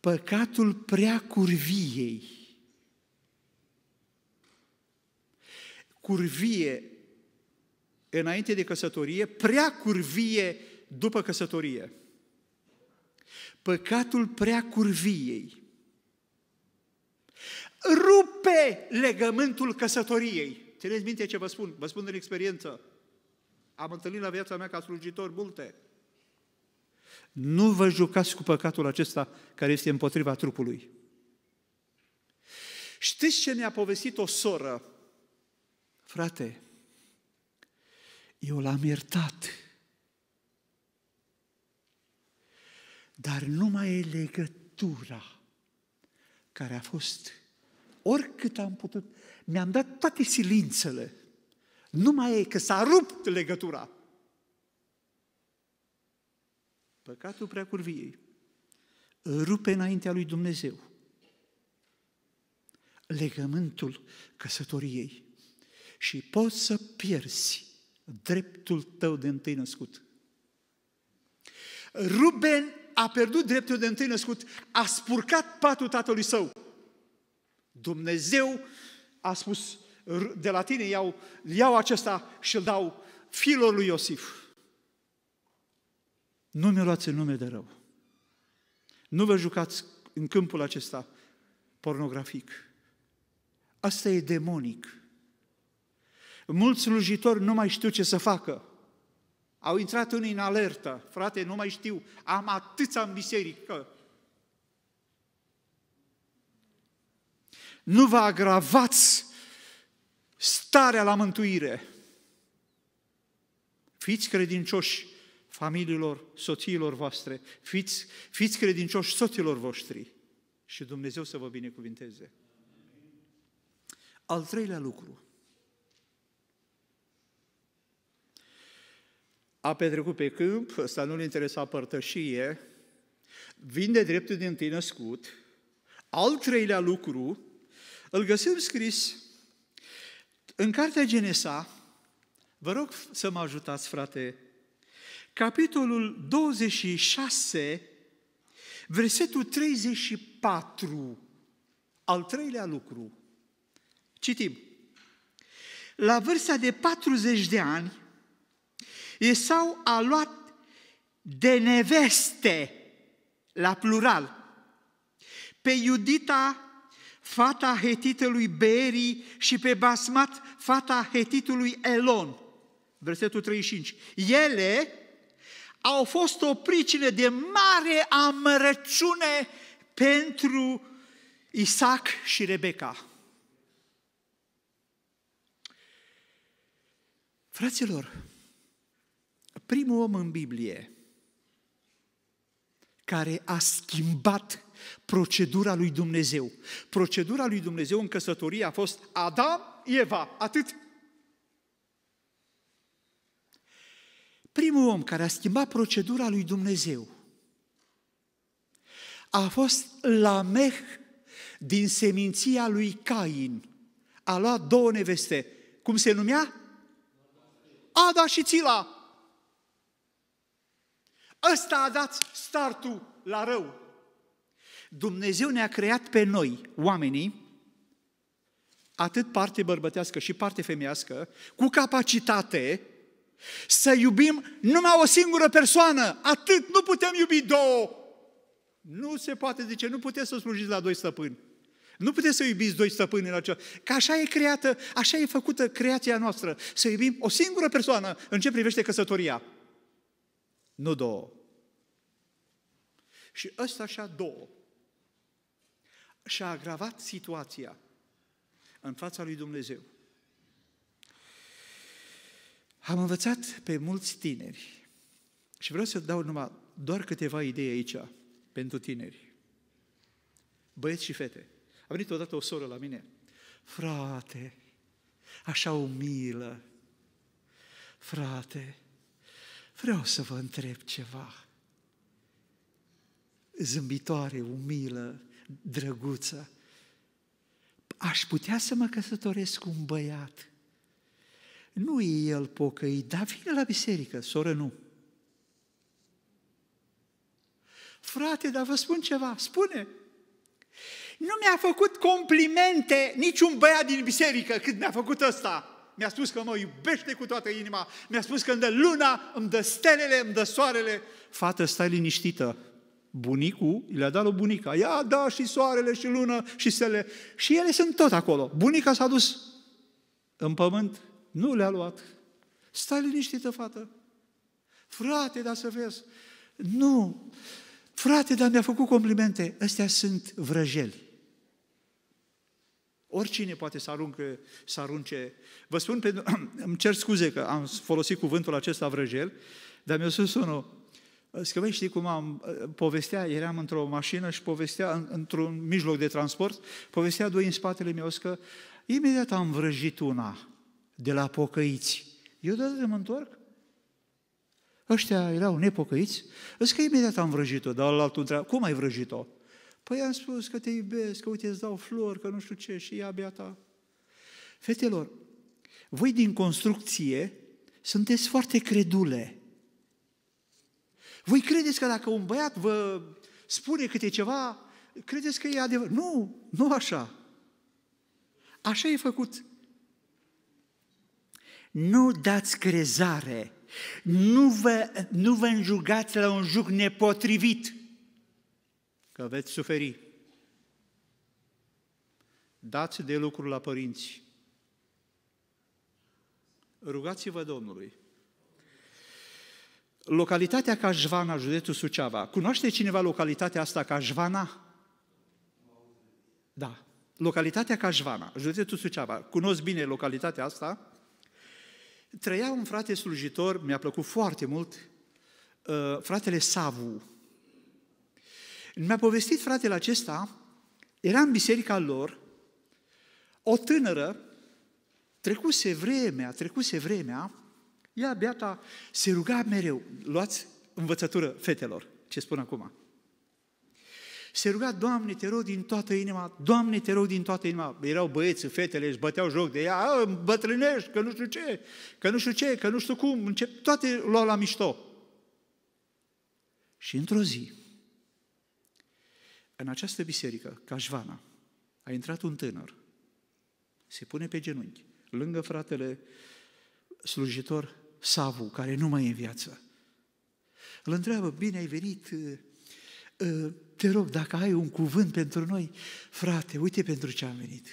păcatul prea curviei. Curvie înainte de căsătorie, prea curvie după căsătorie. Păcatul prea curviei rupe legământul căsătoriei. Țineți minte ce vă spun, vă spun din experiență. Am întâlnit la viața mea ca slujitor multe. Nu vă jucați cu păcatul acesta care este împotriva trupului. Știți ce ne-a povestit o soră? Frate, eu l-am iertat. Dar nu mai e legătura care a fost. Oricât am putut, mi-am dat toate silințele. Nu mai e că s-a rupt legătura. Păcatul preacurviei rupe înaintea lui Dumnezeu legământul căsătoriei și poți să pierzi dreptul tău de întâi născut. Ruben a pierdut dreptul de întâi născut, a spurcat patul tatălui său. Dumnezeu a spus, de la tine iau, iau acesta și îl dau filul lui Iosif. Nu mi luați în nume de rău. Nu vă jucați în câmpul acesta pornografic. Asta e demonic. Mulți slujitori nu mai știu ce să facă. Au intrat unii în alertă. Frate, nu mai știu, am atâția în biserică. Nu vă agravați starea la mântuire. Fiți credincioși familiilor, soțiilor voastre, fiți, fiți credincioși soților voștri și Dumnezeu să vă binecuvinteze. Al treilea lucru. A petrecut pe câmp, ăsta nu-l interesa părtășie, vinde dreptul din tine născut. Al treilea lucru, îl găsim scris în Cartea Genesa, Vă rog să mă ajutați, frate capitolul 26, versetul 34, al treilea lucru. Citim. La vârsta de 40 de ani, Esau a luat de neveste, la plural, pe Iudita, fata hetitului Beri, și pe Basmat, fata hetitului Elon. Versetul 35. Ele, au fost o pricină de mare amărăciune pentru Isaac și Rebecca. Fraților, primul om în Biblie care a schimbat procedura lui Dumnezeu. Procedura lui Dumnezeu în căsătorie a fost Adam, Eva, atât. Primul om care a schimbat procedura lui Dumnezeu a fost Lameh din seminția lui Cain. A luat două neveste. Cum se numea? Ada și Țila. Ăsta a dat startul la rău. Dumnezeu ne-a creat pe noi, oamenii, atât parte bărbătească și parte femească, cu capacitate să iubim numai o singură persoană, atât, nu putem iubi două. Nu se poate zice, nu puteți să slujiți la doi stăpâni. Nu puteți să iubiți doi stăpâni în acela. Că așa e creată, așa e făcută creația noastră. Să iubim o singură persoană în ce privește căsătoria. Nu două. Și ăsta așa două. Și-a agravat situația în fața lui Dumnezeu. Am învățat pe mulți tineri și vreau să dau numai doar câteva idei aici pentru tineri. Băieți și fete. A venit odată o soră la mine. Frate, așa umilă. Frate, vreau să vă întreb ceva. Zâmbitoare, umilă, drăguță. Aș putea să mă căsătoresc cu un băiat nu e el pocăit, dar vine la biserică, soră nu. Frate, dar vă spun ceva, spune. Nu mi-a făcut complimente niciun băiat din biserică cât mi-a făcut ăsta. Mi-a spus că mă iubește cu toată inima, mi-a spus că îmi dă luna, îmi dă stelele, îmi dă soarele. Fată, stai liniștită. Bunicul le-a dat lui bunica. Ia, da, și soarele, și lună, și stele. Și ele sunt tot acolo. Bunica s-a dus în pământ, nu le-a luat. Stai liniștită, fată. Frate, dar să vezi. Nu. Frate, dar mi-a făcut complimente. Astea sunt vrăjeli. Oricine poate să, aruncă, să arunce. Vă spun, pe, îmi cer scuze că am folosit cuvântul acesta vrăjel, dar mi-a spus unul, Scăvei, știi cum am povestea, eram într-o mașină și povestea, într-un mijloc de transport, povestea doi în spatele meu, că imediat am vrăjit una de la pocăiți. Eu deodată mă întorc. Ăștia erau nepocăiți. Îți că imediat am vrăjit-o, dar la altul întreabă, cum ai vrăjit-o? Păi am spus că te iubesc, că uite, îți dau flori, că nu știu ce, și ea ta. Fetelor, voi din construcție sunteți foarte credule. Voi credeți că dacă un băiat vă spune câte ceva, credeți că e adevărat. Nu, nu așa. Așa e făcut nu dați crezare, nu vă, nu vă înjugați la un juc nepotrivit, că veți suferi. Dați de lucru la părinți. Rugați-vă Domnului. Localitatea Cajvana, județul Suceava. Cunoaște cineva localitatea asta Cajvana? Da. Localitatea Cajvana, județul Suceava. Cunosc bine localitatea asta? Trăia un frate slujitor, mi-a plăcut foarte mult, uh, fratele Savu. Mi-a povestit fratele acesta, era în biserica lor, o tânără, trecuse vremea, trecuse vremea, ea, beata, se ruga mereu, luați învățătură fetelor, ce spun acum. Și se ruga, Doamne, te rog din toată inima, Doamne, te rog din toată inima. Erau băieți, fetele, își băteau joc de ea, bătrânești, că nu știu ce, că nu știu ce, că nu știu cum, încep, toate luau la mișto. Și într-o zi, în această biserică, Cașvana, a intrat un tânăr, se pune pe genunchi, lângă fratele slujitor Savu, care nu mai e în viață. Îl întreabă, bine ai venit, uh, uh, te rog, dacă ai un cuvânt pentru noi, frate, uite pentru ce am venit.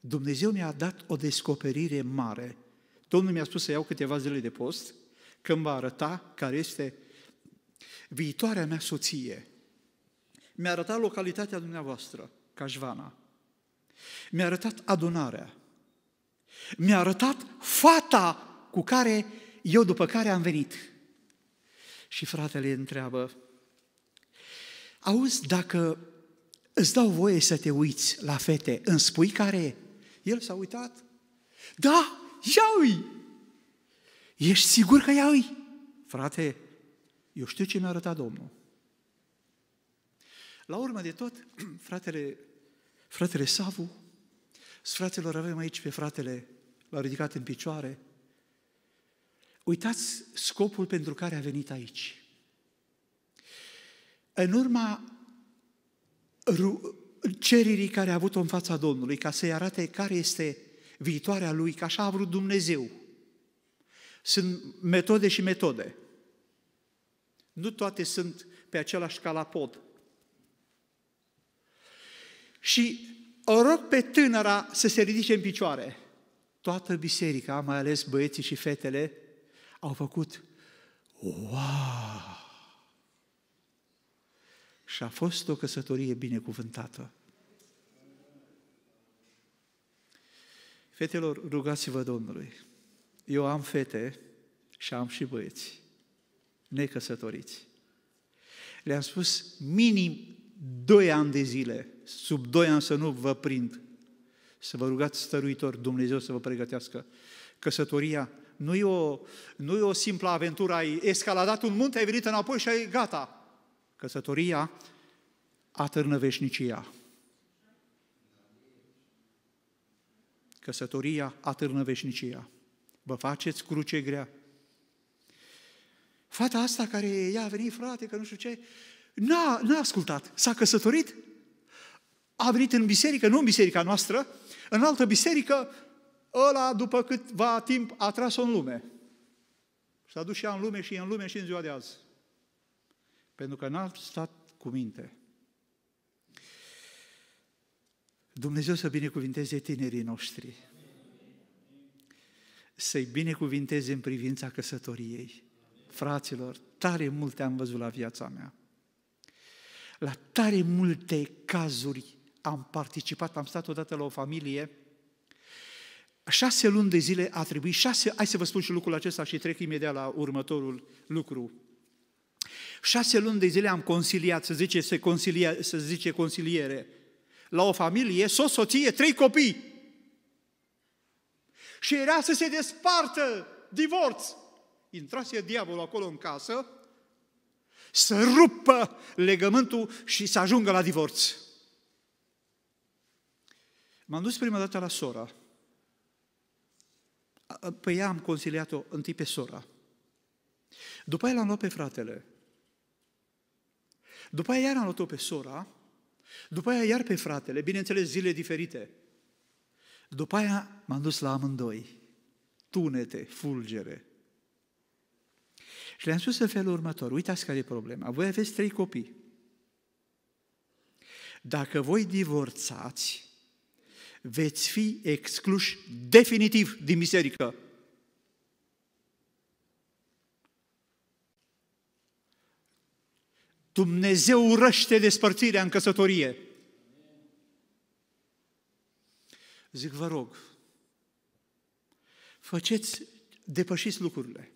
Dumnezeu mi-a dat o descoperire mare. Domnul mi-a spus să iau câteva zile de post, când va arăta care este viitoarea mea soție. Mi-a arătat localitatea dumneavoastră, Cașvana. Mi-a arătat adunarea. Mi-a arătat fata cu care eu după care am venit. Și fratele întreabă, Auzi, dacă îți dau voie să te uiți la fete, îmi spui care e? El s-a uitat. Da, ia-i! Ești sigur că ia-i? Frate, eu știu ce mi-a arătat Domnul. La urmă de tot, fratele, fratele Savu, fratelor, avem aici pe fratele, l-a ridicat în picioare. Uitați scopul pentru care a venit aici. În urma cererii care a avut-o în fața Domnului, ca să-i arate care este viitoarea lui, că așa a vrut Dumnezeu. Sunt metode și metode. Nu toate sunt pe același calapod. Și o rog pe tânăra să se ridice în picioare. Toată biserica, mai ales băieții și fetele, au făcut wow! și a fost o căsătorie binecuvântată. Fetelor, rugați-vă Domnului. Eu am fete și am și băieți necăsătoriți. Le-am spus minim doi ani de zile, sub doi ani să nu vă prind, să vă rugați stăruitor Dumnezeu să vă pregătească. Căsătoria nu e o, nu e o simplă aventură, ai escaladat un munte, ai venit înapoi și ai gata, Căsătoria atârnă veșnicia. Căsătoria atârnă veșnicia. Vă faceți cruce grea. Fata asta care ea a venit, frate, că nu știu ce, n-a, n-a ascultat, s-a căsătorit, a venit în biserică, nu în biserica noastră, în altă biserică, ăla după câtva timp a tras-o în lume. s a dus și ea în lume și în lume și în ziua de azi pentru că n-a stat cu minte. Dumnezeu să binecuvinteze tinerii noștri. Să-i binecuvinteze în privința căsătoriei. Fraților, tare multe am văzut la viața mea. La tare multe cazuri am participat, am stat odată la o familie, șase luni de zile a trebuit, șase, hai să vă spun și lucrul acesta și trec imediat la următorul lucru. Șase luni de zile am consiliat, să zice, se consilia, să zice consiliere, la o familie, soț, soție, trei copii. Și era să se despartă, divorț. Intrase diavolul acolo în casă, să rupă legământul și să ajungă la divorț. M-am dus prima dată la sora. Pe ea am consiliat-o întâi pe sora. După aia l-am luat pe fratele. După aia iar am luat-o pe sora, după aia iar pe fratele, bineînțeles zile diferite. După aia m-am dus la amândoi, tunete, fulgere. Și le-am spus în felul următor, uitați care e problema, voi aveți trei copii. Dacă voi divorțați, veți fi excluși definitiv din biserică. Dumnezeu urăște despărțirea în căsătorie. Zic, vă rog, făceți, depășiți lucrurile.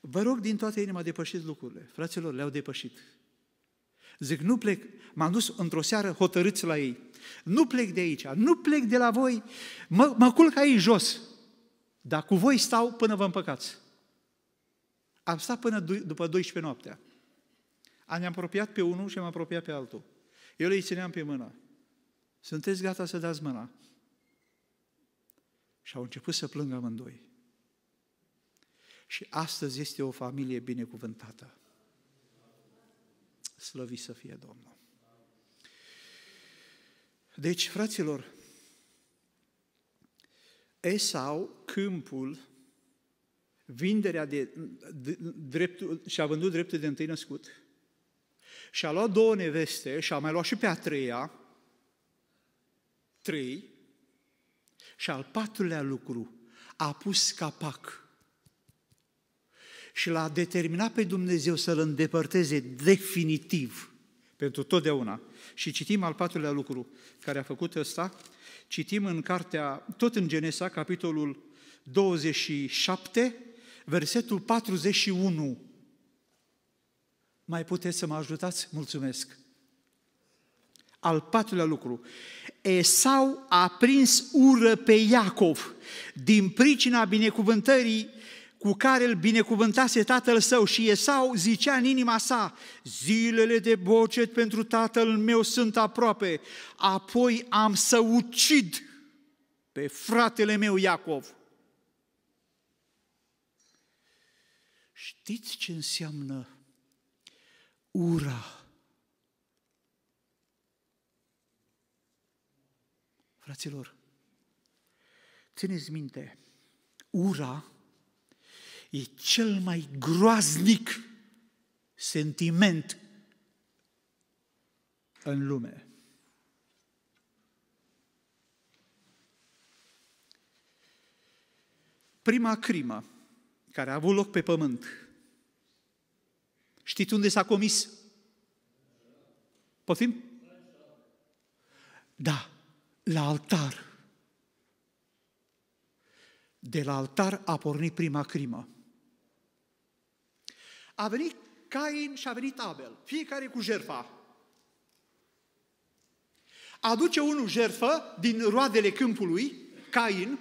Vă rog din toată inima, depășiți lucrurile. Fraților, le-au depășit. Zic, nu plec. M-am dus într-o seară hotărâți la ei. Nu plec de aici, nu plec de la voi. Mă, mă culc aici jos. Dar cu voi stau până vă împăcați. Am stat până d- după 12 noaptea. Ne-am apropiat pe unul și am apropiat pe altul. Eu le țineam pe mână. Sunteți gata să dați mâna? Și au început să plângă amândoi. Și astăzi este o familie binecuvântată. Slăvi să fie Domnul. Deci, fraților, Esau, câmpul, vinderea de, de, dreptul, și-a vândut dreptul de întâi născut, și a luat două neveste și a mai luat și pe a treia, trei, și al patrulea lucru, a pus capac și l-a determinat pe Dumnezeu să-l îndepărteze definitiv pentru totdeauna. Și citim al patrulea lucru care a făcut ăsta, citim în cartea, tot în Genesa, capitolul 27, versetul 41. Mai puteți să mă ajutați? Mulțumesc! Al patrulea lucru, Esau a prins ură pe Iacov din pricina binecuvântării cu care îl binecuvântase tatăl său și Esau zicea în inima sa, zilele de bocet pentru tatăl meu sunt aproape, apoi am să ucid pe fratele meu Iacov. Știți ce înseamnă ura. Fraților, țineți minte, ura e cel mai groaznic sentiment în lume. Prima crimă care a avut loc pe pământ Știți unde s-a comis? Poftim? Da, la altar. De la altar a pornit prima crimă. A venit Cain și a venit Abel, fiecare cu jertfa. Aduce unul jertfă din roadele câmpului, Cain,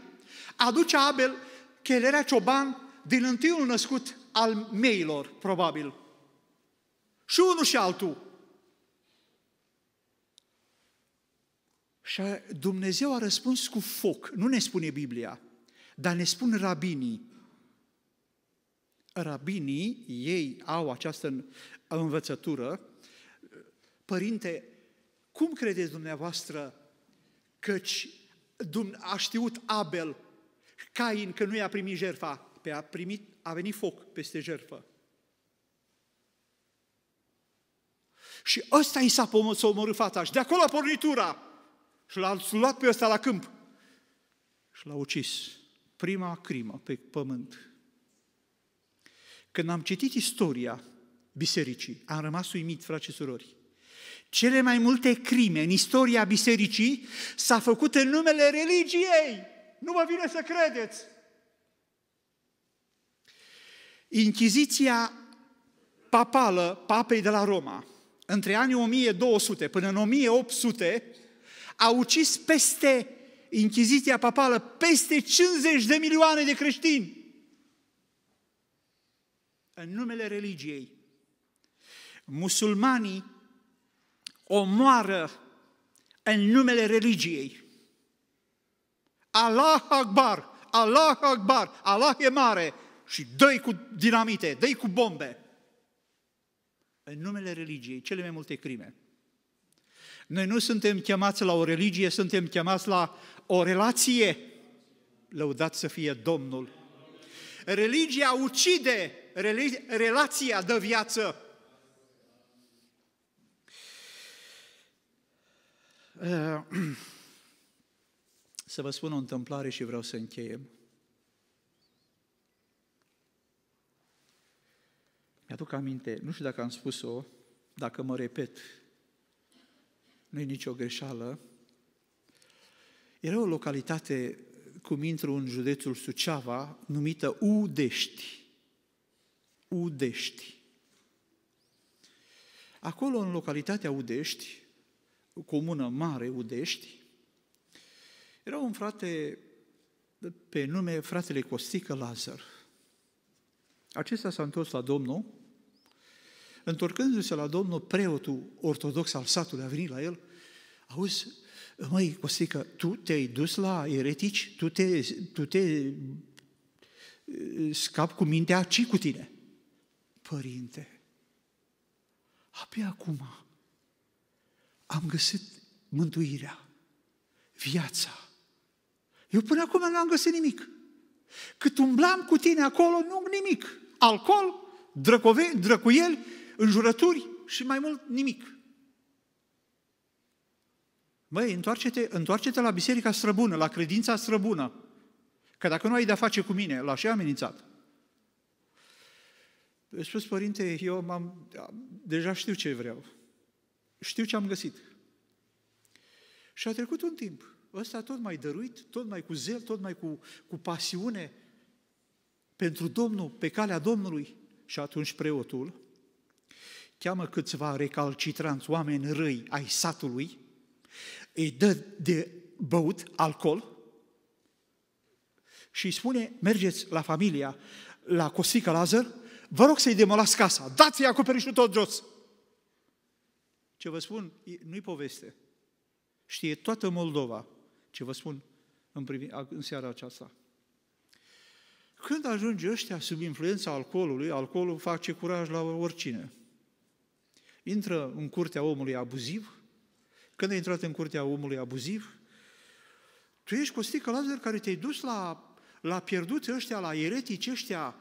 aduce Abel chelerea cioban din întâiul născut al meilor, probabil, și unul și altul. Și Dumnezeu a răspuns cu foc. Nu ne spune Biblia, dar ne spun rabinii. Rabinii, ei au această învățătură. Părinte, cum credeți dumneavoastră căci a știut Abel, Cain, că nu i-a primit jerfa, Pe păi a primit, a venit foc peste jerfă. Și ăsta i s-a o omorât fața. și de acolo a pornitura. Și l-a luat pe ăsta la câmp și l-a ucis. Prima crimă pe pământ. Când am citit istoria bisericii, am rămas uimit, frate și surori. Cele mai multe crime în istoria bisericii s-a făcut în numele religiei. Nu vă vine să credeți! Inchiziția papală, papei de la Roma, între anii 1200 până în 1800, a ucis peste Inchiziția papală peste 50 de milioane de creștini în numele religiei. Musulmanii omoară în numele religiei. Allah Akbar, Allah Akbar, Allah e mare și dă cu dinamite, dă cu bombe în numele religiei cele mai multe crime. Noi nu suntem chemați la o religie, suntem chemați la o relație. Lăudat să fie Domnul. Religia ucide, relația dă viață. Să vă spun o întâmplare și vreau să încheiem. Mi-aduc aminte, nu știu dacă am spus-o, dacă mă repet, nu e nicio greșeală. Era o localitate cum intru în județul Suceava, numită Udești. Udești. Acolo, în localitatea Udești, comună mare Udești, era un frate pe nume fratele Costică Lazar. Acesta s-a întors la Domnul Întorcându-se la domnul, preotul ortodox al satului a venit la el, auzi, măi, Costică, tu te-ai dus la eretici? Tu te, tu te eh, scap cu mintea, ci cu tine? Părinte, abia acum am găsit mântuirea, viața. Eu până acum nu am găsit nimic. Cât umblam cu tine acolo, nu nimic. Alcool, drăcove, drăcuieli, înjurături și mai mult nimic. Măi, întoarce-te, întoarce-te la biserica străbună, la credința străbună. Că dacă nu ai de-a face cu mine, la ce amenințat? Eu spus, părinte, eu m-am, deja știu ce vreau. Știu ce am găsit. Și a trecut un timp. Ăsta tot mai dăruit, tot mai cu zel, tot mai cu, cu pasiune pentru Domnul, pe calea Domnului. Și atunci preotul cheamă câțiva recalcitranți oameni răi ai satului, îi dă de băut alcool și îi spune, mergeți la familia, la Costică Lazar, vă rog să-i demolați casa, dați-i acoperișul tot jos. Ce vă spun, nu-i poveste. Știe toată Moldova ce vă spun în, primi, în seara aceasta. Când ajunge ăștia sub influența alcoolului, alcoolul face curaj la oricine – intră în curtea omului abuziv, când ai intrat în curtea omului abuziv, tu ești Costică Lazar care te-ai dus la, la pierduți ăștia, la eretici ăștia.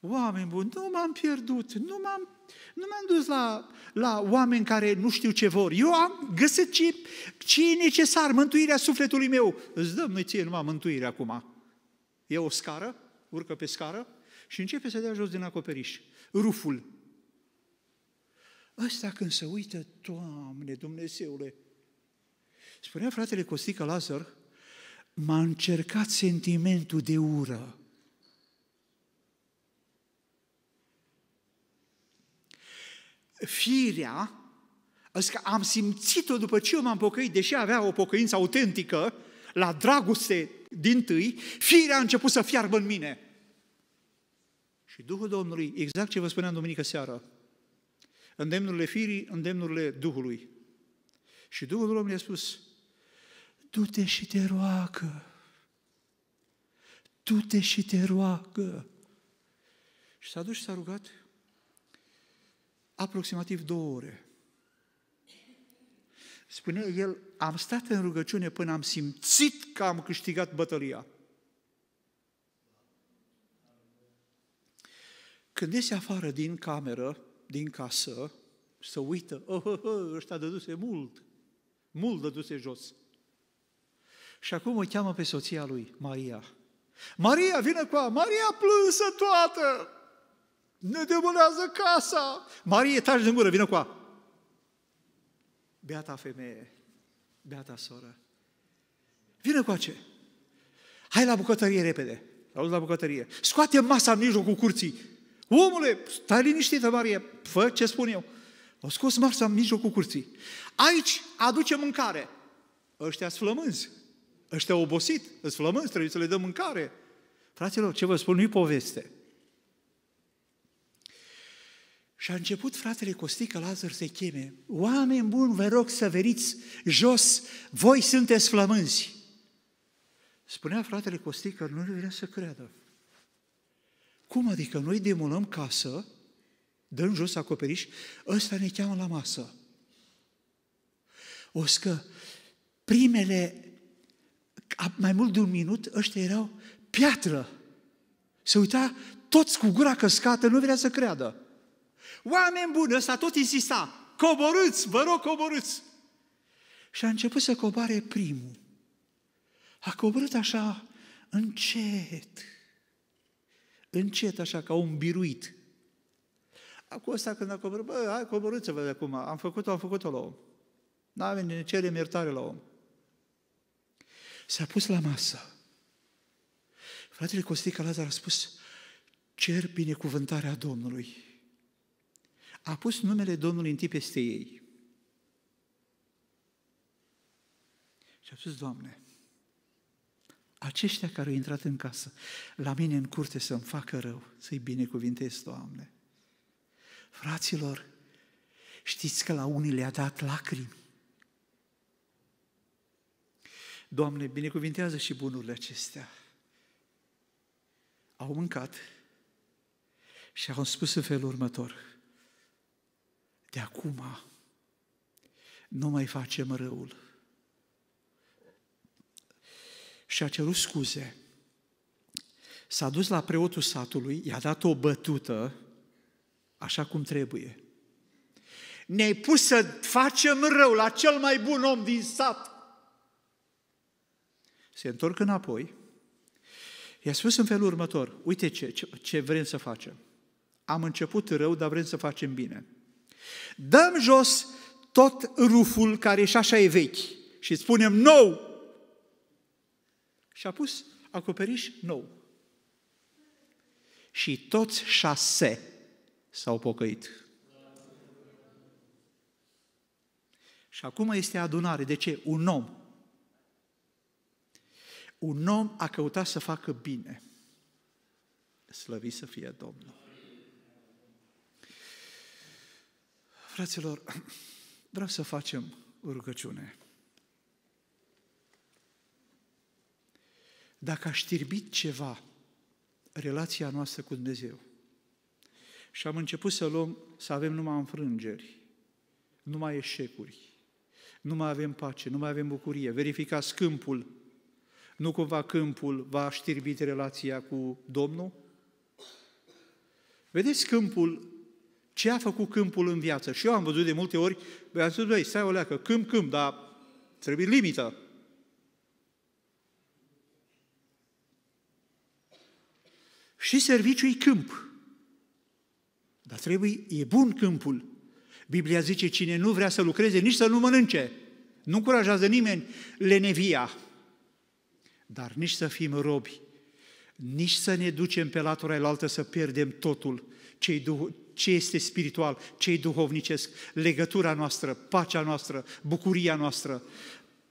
Oameni buni, nu m-am pierdut, nu m-am, nu m-am dus la, la oameni care nu știu ce vor. Eu am găsit ce, ce e necesar, mântuirea sufletului meu. Îți dăm noi ție numai mântuire acum. E o scară, urcă pe scară și începe să dea jos din acoperiș. Ruful, Ăsta când se uită, Doamne, Dumnezeule, spunea fratele Costică Lazar, m-a încercat sentimentul de ură. Firea, adică am simțit-o după ce eu m-am pocăit, deși avea o pocăință autentică, la dragoste din tâi, firea a început să fiarbă în mine. Și Duhul Domnului, exact ce vă spuneam duminică seară, îndemnurile firii, îndemnurile Duhului. Și Duhul Domnului a spus, du-te și te roagă, du-te și te roagă. Și s-a dus și s-a rugat aproximativ două ore. Spunea el, am stat în rugăciune până am simțit că am câștigat bătălia. Când iese afară din cameră, din casă și se uită, oh, oh, oh, ăștia dăduse mult, mult dăduse jos. Și acum o cheamă pe soția lui, Maria. Maria, vină cu a, Maria plânsă toată! Ne demânează casa! Maria, tași din gură, vină cu a! Beata femeie, beata soră, vină cu ce? Hai la bucătărie repede, auzi la bucătărie, scoate masa în mijlocul curții, Omule, stai liniștită, Marie, fă ce spun eu. Au scos marța în mijlocul curții. Aici aduce mâncare. Ăștia sunt flămânzi. Ăștia obosit, sunt flămânzi, trebuie să le dăm mâncare. Fraților, ce vă spun, nu-i poveste. Și a început fratele Costică Lazar să-i cheme. Oameni buni, vă rog să veniți jos, voi sunteți flămânzi. Spunea fratele Costică, nu le vrea să creadă. Cum adică noi demolăm casă, dăm jos acoperiș, ăsta ne cheamă la masă. O că primele, mai mult de un minut, ăștia erau piatră. Se uita toți cu gura căscată, nu vrea să creadă. Oameni buni, ăsta tot insista, coborâți, vă rog, coborâți. Și a început să coboare primul. A coborât așa, încet, încet, așa, ca un biruit. Acum ăsta când a coborât, bă, hai, coborâți-vă de acum, am făcut-o, am făcut-o la om. n venit, ne cerem iertare la om. S-a pus la masă. Fratele Costica Lazar a spus, cer binecuvântarea Domnului. A pus numele Domnului în peste ei. Și a spus, Doamne, aceștia care au intrat în casă, la mine în curte să-mi facă rău, să-i binecuvintez, Doamne. Fraților, știți că la unii le-a dat lacrimi. Doamne, binecuvintează și bunurile acestea. Au mâncat și au spus în felul următor, de acum nu mai facem răul și a cerut scuze. S-a dus la preotul satului, i-a dat o bătută, așa cum trebuie. Ne-ai pus să facem rău la cel mai bun om din sat. Se întorc înapoi, i-a spus în felul următor, uite ce, ce, ce vrem să facem. Am început rău, dar vrem să facem bine. Dăm jos tot ruful care și așa e vechi și spunem nou și a pus acoperiș nou. Și toți șase s-au pocăit. Și acum este adunare. De ce? Un om. Un om a căutat să facă bine. Slăvi să fie Domnul. Fraților, vreau să facem rugăciune. dacă a știrbit ceva relația noastră cu Dumnezeu și am început să luăm, să avem numai înfrângeri, numai eșecuri, nu mai avem pace, nu mai avem bucurie, verificați câmpul, nu cumva câmpul va știrbit relația cu Domnul? Vedeți câmpul, ce a făcut câmpul în viață? Și eu am văzut de multe ori, am zis, băi, stai o leacă, câmp, câmp, dar trebuie limită. și serviciul câmp. Dar trebuie, e bun câmpul. Biblia zice, cine nu vrea să lucreze, nici să nu mănânce. Nu încurajează nimeni lenevia. Dar nici să fim robi, nici să ne ducem pe latura elaltă să pierdem totul, ce, ce este spiritual, ce duhovnicesc, legătura noastră, pacea noastră, bucuria noastră,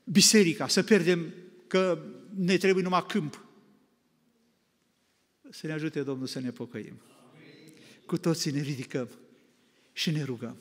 biserica, să pierdem că ne trebuie numai câmp. Să ne ajute Domnul să ne pocăim. Cu toții ne ridicăm și ne rugăm.